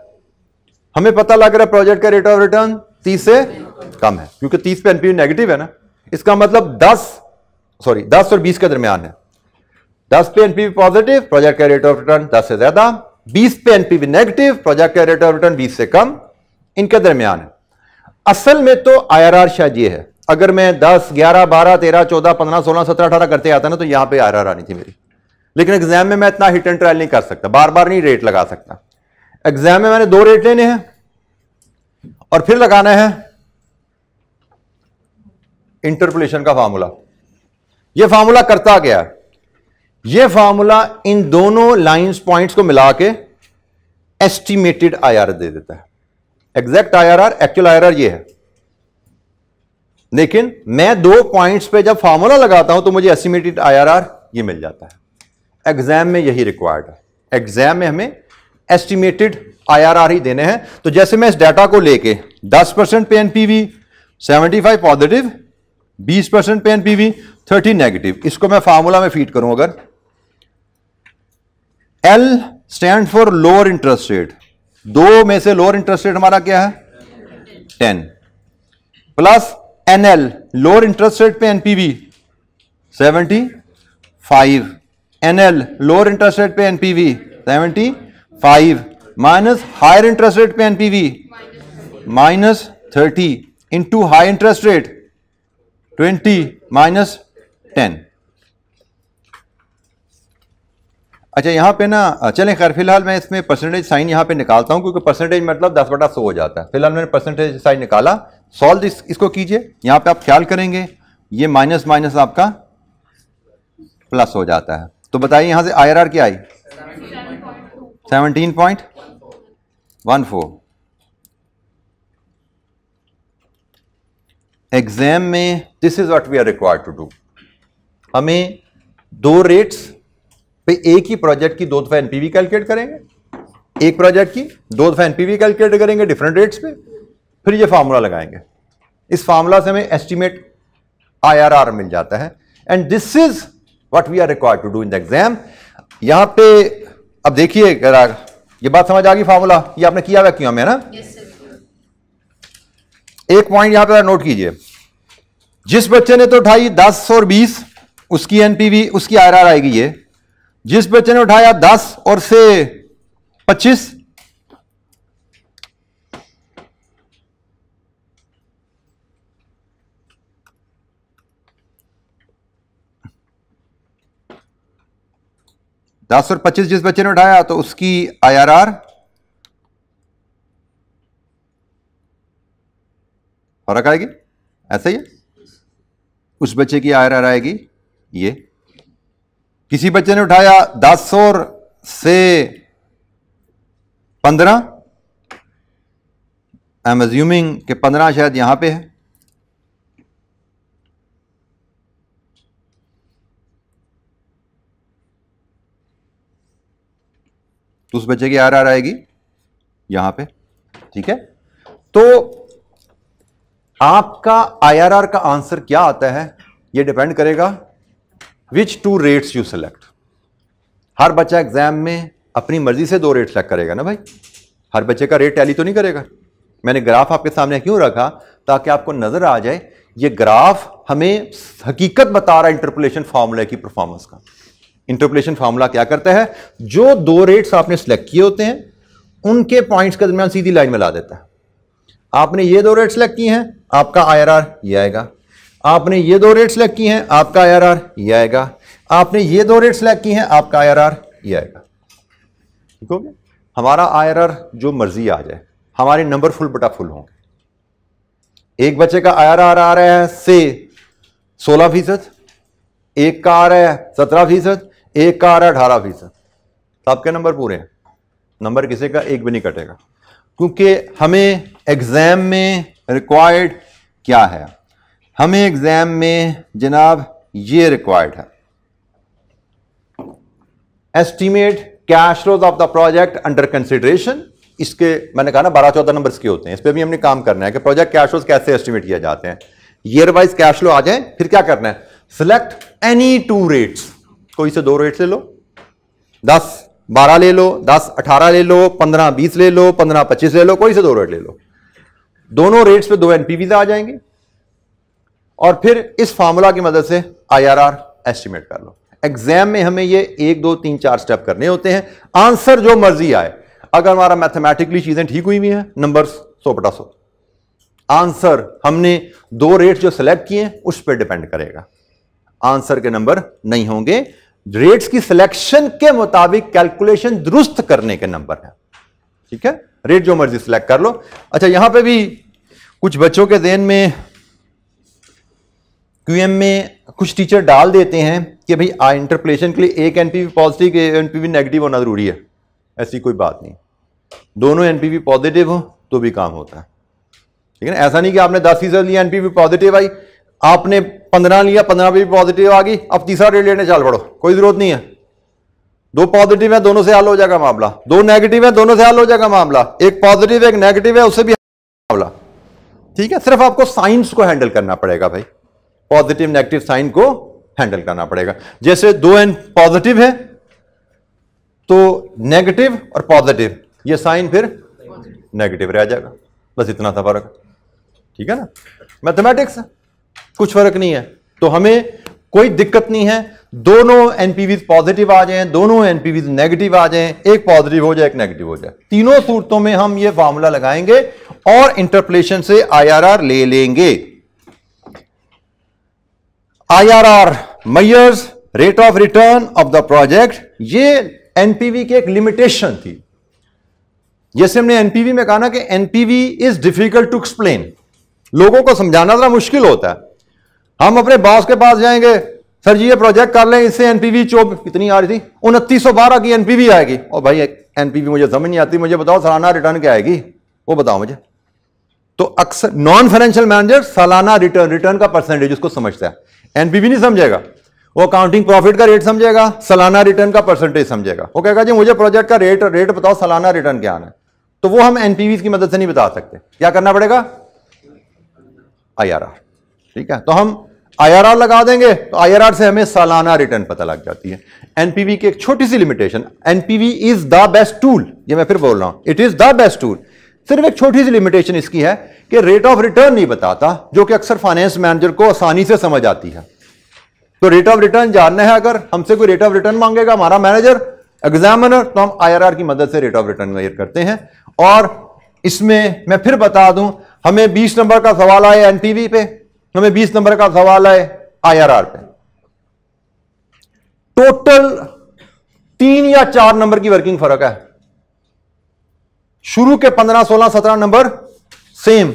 हमें पता लग रहा है प्रोजेक्ट का रेट ऑफ रिटर्न तीस से कम है क्योंकि तीस पे एनपीवी नेगेटिव है ना इसका मतलब दस सॉरी दस और बीस के दरमियान है दस पे एनपीवी पॉजिटिव प्रोजेक्ट का रेट ऑफ रिटर्न दस से ज्यादा बीस पे एनपीवी नेगेटिव प्रोजेक्ट का रेट ऑफ रिटर्न बीस से कम इनके दरमियान है असल में तो आई आर आर शायद ये है अगर मैं दस ग्यारह बारह तेरह चौदह पंद्रह सोलह सत्रह अठारह करते आता ना तो यहां पर आर आर आनी थी मेरी लेकिन एग्जाम में मैं इतना हिट एंड ट्रायल नहीं कर सकता बार बार नहीं रेट लगा सकता एग्जाम में मैंने दो रेट लेने हैं और फिर लगाना है इंटरपोलेशन का फार्मूला यह फार्मूला करता गया यह फार्मूला इन दोनों लाइंस पॉइंट्स को मिला के एस्टिमेटेड आईआर दे देता है एग्जैक्ट आईआरआर एक्चुअल आईआरआर ये है लेकिन मैं दो पॉइंट्स पे जब फार्मूला लगाता हूं तो मुझे एस्टिमेटेड आईआरआर ये मिल जाता है एग्जाम में यही रिक्वायर्ड है एग्जाम में हमें एस्टिमेटेड आईआरआर ही देने हैं तो जैसे मैं इस डाटा को लेके 10 परसेंट पे एनपीवी फाइव पॉजिटिव 20 परसेंट पे एनपीवी थर्टी नेगेटिव इसको मैं फार्मूला में फीट करूं अगर L stand for lower interest rate दो में से लोअर इंटरेस्ट रेट हमारा क्या है ten plus N L lower interest rate पे NPV seventy five N L lower interest rate पे NPV seventy five minus higher interest rate पे NPV minus thirty into high interest rate twenty minus ten अच्छा यहाँ पे ना चलें खैर फिलहाल मैं इसमें परसेंटेज साइन यहाँ पे निकालता हूँ क्योंकि परसेंटेज मतलब दस बटा सौ हो जाता है फिलहाल मैंने परसेंटेज साइन निकाला सॉल्व इस, इसको कीजिए यहाँ पे आप ख्याल करेंगे ये माइनस माइनस आपका प्लस हो जाता है तो बताइए यहाँ से आई आर आर क्या आई seventeen point one four exam में this is what we are required to do हमें दो रेट्स पे एक ही प्रोजेक्ट की दो दफा एनपीवी कैलकुलेट करेंगे एक प्रोजेक्ट की दो दफा एनपीवी कैलकुलेट करेंगे डिफरेंट रेट्स पे फिर ये फार्मूला लगाएंगे इस फार्मूला से हमें एस्टिमेट आईआरआर मिल जाता है and this is what we are required to do in the exam यहां पे अब देखिए ये बात समझ आ गई फार्मूला ये आपने किया हुआ क्यों हमें ना yes, एक पॉइंट यहां पर नोट कीजिए जिस बच्चे ने तो उठाई दस और बीस उसकी एनपीवी उसकी आर आएगी ये जिस बच्चे ने उठाया दस और से पच्चीस दस और पच्चीस जिस बच्चे ने उठाया तो उसकी आईआरआर फर्क आएगी ऐसा ही है उस बच्चे की आईआरआर आएगी ये किसी बच्चे ने उठाया दस और से पंद्रह आई एम अज्यूमिंग के पंद्रह शायद यहां पे है तो उस बच्चे की आर आर आएगी यहां पे ठीक है तो आपका आईआरआर का आंसर क्या आता है ये डिपेंड करेगा which two rates you select हर बच्चा एग्जाम में अपनी मर्जी से दो रेट सेलेक्ट करेगा ना भाई हर बच्चे का रेट टैली तो नहीं करेगा मैंने ग्राफ आपके सामने क्यों रखा ताकि आपको नजर आ जाए ये ग्राफ हमें हकीकत बता रहा है इंटरपोलेशन फॉर्मूला की परफॉर्मेंस का इंटरपोलेशन फार्मूला क्या करता है जो दो रेट्स आपने सेलेक्ट किए होते हैं उनके पॉइंट्स के दरमियान सीधी लाइन में ला देता है आपने ये दो रेट सेलेक्ट किए हैं आपका आईआरआर ये आएगा आपने ये दो रेट सेलेक्ट किए हैं आपका आईआरआर ये आएगा आपने ये दो रेट सेलेक्ट किए हैं आपका आईआरआर ये आएगा ठीक हो गया हमारा आईआरआर जो मर्जी आ जाए हमारे नंबर फुल बटा फुल होंगे एक बच्चे का आईआरआर आ रहा है से सोलह फीसद एक का आ रहा है सत्रह फीसद एक का आ रहा है अठारह फीसद तो आपके नंबर पूरे हैं नंबर किसी का एक भी नहीं कटेगा क्योंकि हमें एग्ज़ाम में रिक्वायर्ड क्या है हमें एग्ज़ाम में जनाब ये रिक्वायर्ड है estimate cash flows of the project under consideration इसके मैंने कहा ना बारह चौदह नंबर के होते हैं इस पर भी हमने काम करना है कि प्रोजेक्ट कैश फ्लोज कैसे एस्टिमेट किया जाते हैं ईयर वाइज कैश फ्लो आ जाए फिर क्या करना है सिलेक्ट एनी टू रेट्स कोई से दो रेट ले लो दस बारह ले लो दस अठारह ले लो पंद्रह बीस ले लो पंद्रह पच्चीस ले लो कोई से दो रेट ले लो दोनों रेट्स पे दो एनपीवी आ जाएंगे और फिर इस फार्मूला की मदद से आईआरआर एस्टीमेट कर लो एग्जाम में हमें ये एक दो तीन चार स्टेप करने होते हैं आंसर जो मर्जी आए अगर हमारा मैथमेटिकली चीजें ठीक हुई हुई हैं नंबर सौ पटा सौ आंसर हमने दो रेट जो सिलेक्ट किए उस पर डिपेंड करेगा आंसर के नंबर नहीं होंगे रेट्स की सिलेक्शन के मुताबिक कैलकुलेशन दुरुस्त करने के नंबर हैं ठीक है रेट जो मर्जी सिलेक्ट कर लो अच्छा यहां पे भी कुछ बच्चों के देन में क्यूएम में कुछ टीचर डाल देते हैं कि भाई आ इंटरप्लेशन के लिए एक एनपीवी पॉजिटिव एनपीवी नेगेटिव होना जरूरी है ऐसी कोई बात नहीं दोनों एनपीवी पॉजिटिव हो तो भी काम होता है ठीक है ना ऐसा नहीं कि आपने दस फीसद लिया एनपीवी पॉजिटिव आई आपने पंद्रह लिया पंद्रह भी पॉजिटिव आ गई अब तीसरा रेट लेने चाल पड़ो कोई जरूरत नहीं है दो पॉजिटिव है दोनों से हल हो जाएगा मामला दो नेगेटिव है दोनों से हल हो जाएगा मामला एक पॉजिटिव एक नेगेटिव है उससे भी मामला ठीक है सिर्फ आपको साइंस को हैंडल करना पड़ेगा भाई पॉजिटिव नेगेटिव साइन को हैंडल करना पड़ेगा जैसे दो एन पॉजिटिव है तो नेगेटिव और पॉजिटिव ये साइन फिर नेगेटिव रह जाएगा बस इतना था फर्क ठीक है ना मैथमेटिक्स कुछ फर्क नहीं है तो हमें कोई दिक्कत नहीं है दोनों एनपीवी पॉजिटिव आ जाए दोनों एनपीवी नेगेटिव आ जाए एक पॉजिटिव हो जाए एक नेगेटिव हो जाए तीनों सूरतों में हम ये फॉर्मूला लगाएंगे और इंटरप्लेशन से आईआरआर ले लेंगे IRR measures rate of return of the project ये एनपीवी की एक लिमिटेशन थी जैसे हमने एनपीवी में कहा ना कि NPV is difficult to explain लोगों को समझाना जरा मुश्किल होता है हम अपने बॉस के पास जाएंगे सर जी ये प्रोजेक्ट कर लें इससे एनपीवी चौब कितनी आ रही थी उनतीस सौ बारह की एनपीवी आएगी और भाई एनपीवी मुझे समझ नहीं आती मुझे बताओ सालाना रिटर्न क्या आएगी वो बताओ मुझे तो अक्सर नॉन फाइनेंशियल मैनेजर सालाना रिटर्न रिटर्न का परसेंटेज उसको समझता है एनपीवी नहीं समझेगा वो अकाउंटिंग प्रॉफिट का रेट समझेगा सालाना रिटर्न का परसेंटेज समझेगा वो कहेगा जी मुझे प्रोजेक्ट का रेट रेट बताओ सालाना रिटर्न क्या आना है तो वो हम एनपीवी की मदद से नहीं बता सकते क्या करना पड़ेगा आई ठीक है तो हम आईआरआर लगा देंगे तो आईआरआर से हमें सालाना रिटर्न पता लग जाती है एनपीवी की एक छोटी सी limitation NPV is the best tool ये मैं फिर बोल रहा हूं it is the best tool सिर्फ एक छोटी सी लिमिटेशन इसकी है कि रेट ऑफ रिटर्न नहीं बताता जो कि अक्सर फाइनेंस मैनेजर को आसानी से समझ आती है तो रेट ऑफ रिटर्न जानना है अगर हमसे कोई रेट ऑफ रिटर्न मांगेगा हमारा मैनेजर एग्जामिनर तो हम आईआरआर की मदद से रेट ऑफ रिटर्न मेयर करते हैं और इसमें मैं फिर बता दूं हमें 20 नंबर का सवाल आया एनपीवी पे हमें 20 नंबर का सवाल है आईआरआर पे टोटल तीन या चार नंबर की वर्किंग फर्क है शुरू के 15, 16, 17 नंबर सेम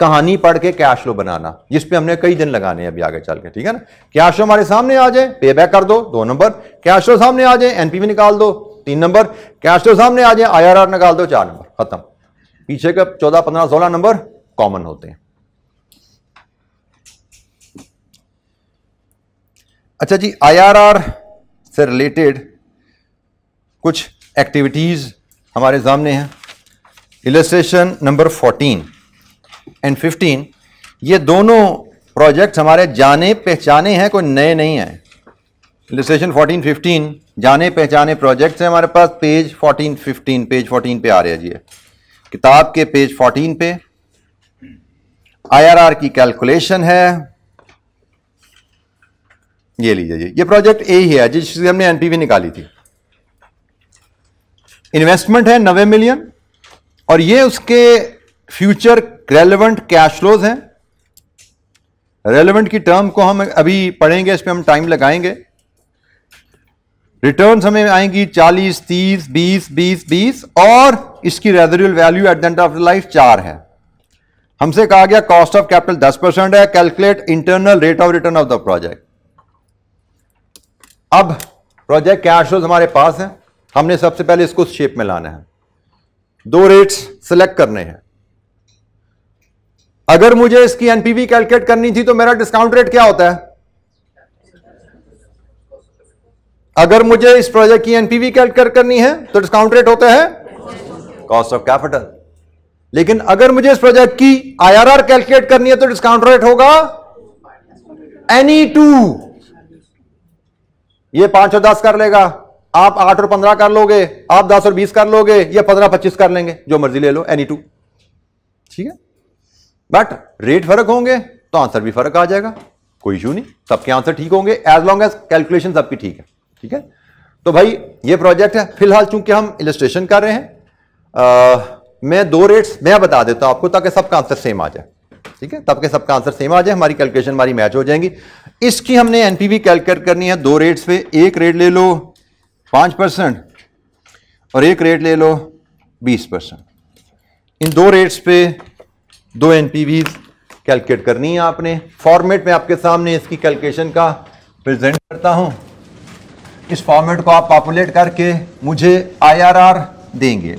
कहानी पढ़ के कैश फ्लो बनाना जिस पे हमने कई दिन लगाने अभी आगे चल के ठीक है ना कैश फ्लो हमारे सामने आ जाए पे बैक कर दो दो नंबर कैश फ्लो सामने आ जाए एनपीवी निकाल दो तीन नंबर कैश फ्लो सामने आ जाए आईआरआर निकाल दो चार नंबर खत्म पीछे के चौदह पंद्रह सोलह नंबर कॉमन होते हैं अच्छा जी आईआरआर से रिलेटेड कुछ एक्टिविटीज़ हमारे सामने हैं इलेस्ट्रेशन नंबर 14 एंड 15 ये दोनों प्रोजेक्ट्स हमारे जाने पहचाने हैं कोई नए नहीं हैं इलेस्ट्रेशन 14 15 जाने पहचाने प्रोजेक्ट्स हैं हमारे पास पेज 14 15 पेज 14 पे आ रहे हैं जी किताब के पेज 14 पे आईआरआर की कैलकुलेशन है ये लीजिए जी ये प्रोजेक्ट ए ही है जिससे हमने एनपीवी निकाली थी इन्वेस्टमेंट है नब्बे मिलियन और ये उसके फ्यूचर रेलेवेंट कैश फ्लोज हैं रेलेवेंट की टर्म को हम अभी पढ़ेंगे इस पर हम टाइम लगाएंगे रिटर्न हमें आएंगी 40, 30, 20, 20, 20 और इसकी residual value at the end of life चार है हमसे कहा गया कॉस्ट ऑफ कैपिटल 10 परसेंट है calculate internal rate of return of the project अब प्रोजेक्ट कैश फ्लोज हमारे पास हैं हमने सबसे पहले इसको शेप में लाना है दो रेट्स सिलेक्ट करने हैं अगर मुझे इसकी एनपीवी कैलकुलेट करनी थी तो मेरा डिस्काउंट रेट क्या होता है अगर मुझे इस प्रोजेक्ट की एनपीवी कैलकुलेट करनी है तो डिस्काउंट रेट होता है कॉस्ट ऑफ कैपिटल लेकिन अगर मुझे इस प्रोजेक्ट की आईआरआर कैलकुलेट करनी है तो डिस्काउंट रेट होगा एनी टू e ये पांच और दस कर लेगा आप आठ और पंद्रह कर लोगे आप दस और बीस कर लोगे या पंद्रह पच्चीस कर लेंगे जो मर्जी ले लो एनी टू ठीक है बट रेट फर्क होंगे तो आंसर भी फर्क आ जाएगा कोई इशू नहीं सबके आंसर ठीक होंगे एज लॉन्ग एज कैलकुलेशन सबकी ठीक है ठीक है तो भाई ये प्रोजेक्ट है फिलहाल चूंकि हम इलस्ट्रेशन कर रहे हैं आ, मैं दो रेट्स मैं बता देता हूं आपको ताकि सबका आंसर सेम आ जाए ठीक है तब के सबका आंसर सेम आ जाए हमारी कैलकुलेशन हमारी मैच हो जाएंगी इसकी हमने एनपीवी कैलकुलेट करनी है दो रेट्स पे एक रेट ले लो पांच परसेंट और एक रेट ले लो बीस परसेंट इन दो रेट्स पे दो एनपीवी कैलकुलेट करनी है आपने फॉर्मेट में आपके सामने इसकी कैलकुलेशन का प्रेजेंट करता हूं इस फॉर्मेट को आप पॉपुलेट करके मुझे आईआरआर देंगे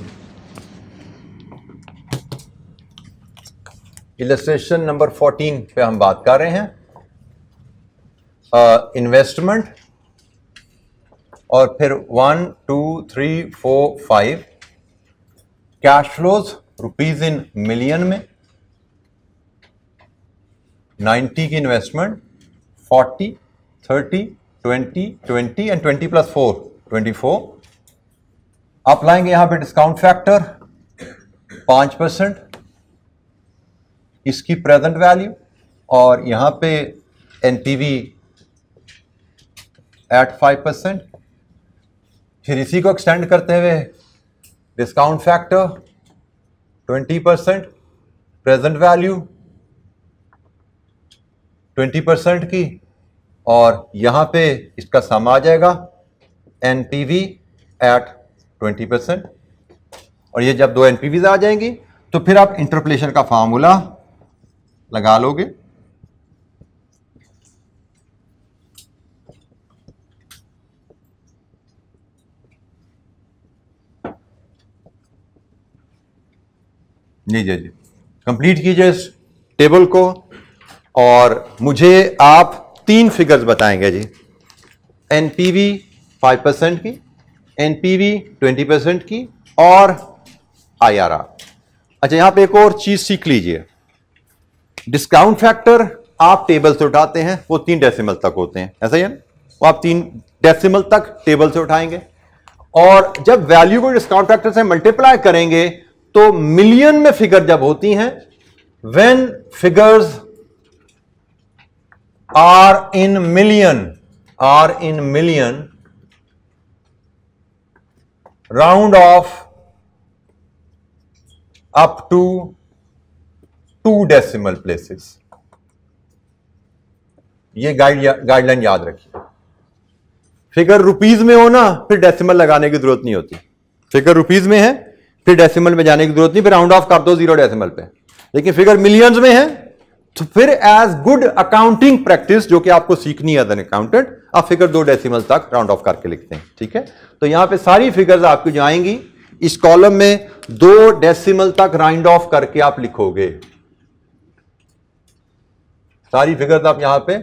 इलेस्ट्रेशन नंबर 14 पे हम बात कर रहे हैं इन्वेस्टमेंट और फिर one two three four five cash flows rupees in million में 90 की इन्वेस्टमेंट 40, 30, 20, 20 एंड 20 प्लस 4, 24. आप लाएंगे यहां पे डिस्काउंट फैक्टर पांच परसेंट इसकी प्रेजेंट वैल्यू और यहां पे एनपीवी एट फाइव परसेंट फिर इसी को एक्सटेंड करते हुए discount factor twenty percent present value twenty percent की और यहाँ पे इसका सम आ जाएगा N P V at twenty percent और ये जब दो एन पी वी आ जाएंगी तो फिर आप इंटरप्लेशन का फार्मूला लगा लोगे जी जी जी कंप्लीट कीजिए इस टेबल को और मुझे आप तीन फिगर्स बताएंगे जी N P V five percent की N P V twenty percent की और आई आर आर अच्छा यहाँ पे एक और चीज़ सीख लीजिए डिस्काउंट फैक्टर आप टेबल से उठाते हैं वो तीन डेसिमल तक होते हैं ऐसा ही है ना वो आप तीन डेसिमल तक टेबल से उठाएंगे और जब वैल्यू को डिस्काउंट फैक्टर से मल्टीप्लाई करेंगे तो मिलियन में फिगर जब होती हैं when figures are in million are in million round off up to two decimal places ये गाइड गाइडलाइन याद रखिए फिगर रुपीज में हो ना फिर डेसिमल लगाने की जरूरत नहीं होती फिगर रुपीज में है फिर डेसिमल में जाने की जरूरत नहीं फिर राउंड ऑफ कर दो जीरो डेसिमल पे लेकिन फिगर मिलियंस में है तो फिर एज गुड अकाउंटिंग प्रैक्टिस जो कि आपको सीखनी है अकाउंटेंट आप फिगर दो डेसिमल तक राउंड ऑफ करके लिखते हैं ठीक है तो यहां पे सारी फिगर्स आपकी जो आएंगी इस कॉलम में दो डेसिमल तक राउंड ऑफ करके आप लिखोगे सारी फिगर्स आप यहां पे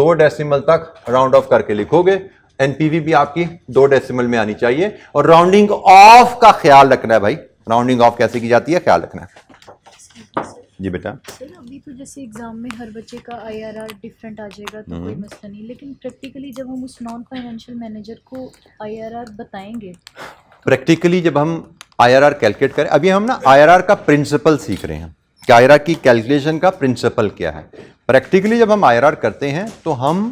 दो डेसिमल तक राउंड ऑफ करके लिखोगे एनपीवी भी आपकी दो डेसिमल में आनी चाहिए और राउंडिंग ऑफ का ख्याल रखना है भाई राउंडिंग ऑफ कैसे की जाती है ख्याल रखना है जी बेटा सर तो अभी तो जैसे एग्जाम में हर बच्चे का आईआरआर डिफरेंट आ जाएगा तो कोई हम्म। मसला नहीं लेकिन प्रैक्टिकली जब हम उस नॉन फाइनेंशियल मैनेजर को आईआरआर बताएंगे प्रैक्टिकली जब हम आईआरआर कैलकुलेट करें अभी हम ना आईआरआर का प्रिंसिपल सीख रहे हैं कि आईआरआर की कैलकुलेशन का प्रिंसिपल क्या है प्रैक्टिकली जब हम आईआरआर करते हैं तो हम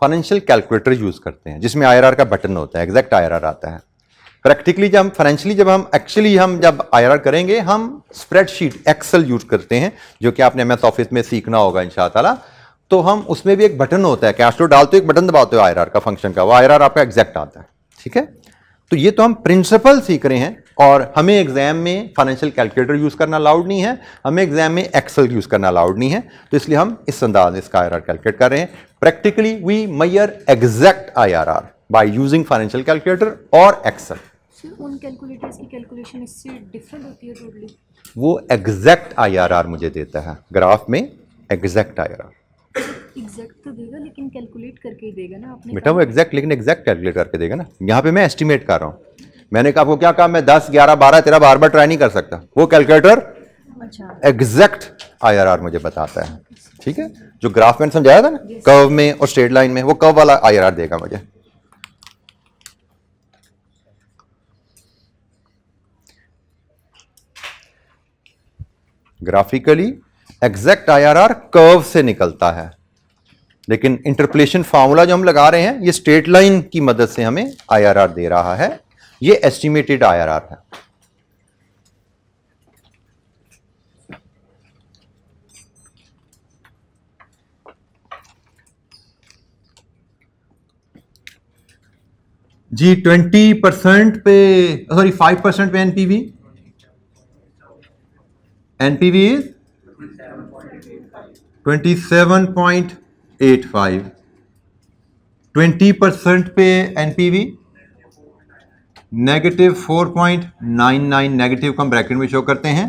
फाइनेंशियल कैलकुलेटर यूज़ करते हैं जिसमें आई का बटन होता है एग्जैक्ट आई आता है प्रैक्टिकली जब हम फाइनेंशियली जब हम एक्चुअली हम जब आई करेंगे हम स्प्रेडशीट एक्सेल यूज करते हैं जो कि आपने एम ऑफिस में सीखना होगा इन शाला तो हम उसमें भी एक बटन होता है कैश फ्लो डालते हो एक बटन दबाते हो आई का फंक्शन का वो आई आपका एग्जैक्ट आता है ठीक है तो ये तो हम प्रिंसिपल सीख रहे हैं और हमें एग्जाम में फाइनेंशियल कैलकुलेटर यूज़ करना अलाउड नहीं है हमें एग्जाम में एक्सेल यूज़ करना अलाउड नहीं है तो इसलिए हम इस अंदाज में इसका आई कैलकुलेट कर रहे हैं practically we measure exact I R R by using financial calculator और एक्सेल उन कैलकुलेटर्स की कैलकुलेशन इससे डिफरेंट होती है वो एग्जैक्ट मुझे देता है ग्राफ में एग्जैक्ट आर एग्जैक्ट तो देगा लेकिन कैलकुलेट करके देगा ना आपने बेटा वो एग्जैक्ट लेकिन एग्जैक्ट कैलकुलेट करके देगा ना यहाँ पे मैं एस्टिमेट कर रहा हूँ मैंने कहा आपको क्या कहा मैं दस ग्यारह बारह तेरह बार बार ट्राई नहीं कर सकता वो calculator exact I R R मुझे बताता है ठीक है जो ग्राफ मैंने समझाया था ना कर्व में और स्ट्रेट लाइन में वो कर्व वाला आई आर आर देगा मुझे ग्राफिकली एग्जैक्ट आईआरआर कर्व से निकलता है लेकिन इंटरप्लेशन फार्मूला जो हम लगा रहे हैं ये स्ट्रेट लाइन की मदद से हमें आईआरआर दे रहा है ये एस्टिमेटेड आईआरआर है जी ट्वेंटी परसेंट पे सॉरी फाइव परसेंट पे एनपीवी एनपीवी इज 27.85 20 परसेंट पे एनपीवी नेगेटिव 4.99 नेगेटिव कम ब्रैकेट में शो करते हैं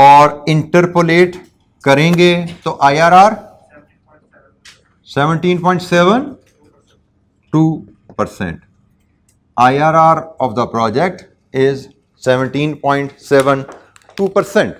और इंटरपोलेट करेंगे तो IRR 17.72 percent IRR of the project is 17.72 percent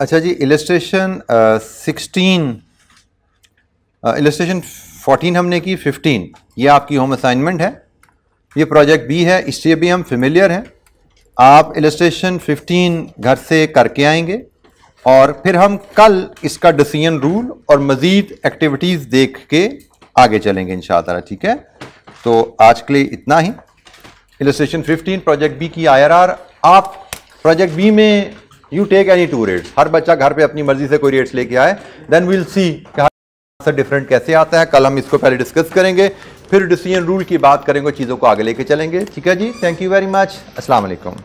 अच्छा जी इलेस्ट्रेशन सिक्सटीन इलेस्ट्रेशन फोर्टीन हमने की फिफ्टीन ये आपकी होम असाइनमेंट है ये प्रोजेक्ट बी है इससे भी हम फेमिलियर हैं आप इलेस्ट्रेशन फिफ्टीन घर से करके आएंगे और फिर हम कल इसका डिसीजन रूल और मज़ीद एक्टिविटीज़ देख के आगे चलेंगे इन ठीक है तो आज के लिए इतना ही इलेस्ट्रेशन फ़िफ्टीन प्रोजेक्ट बी की आई आप प्रोजेक्ट बी में you take any two rates हर बच्चा घर पे अपनी मर्जी से कोई रेट्स लेके आए then will see answer different कैसे आता है कल हम इसको पहले डिस्कस करेंगे फिर डिसीजन रूल की बात करेंगे चीज़ों को आगे लेके चलेंगे ठीक है जी थैंक यू वेरी मच अस्सलाम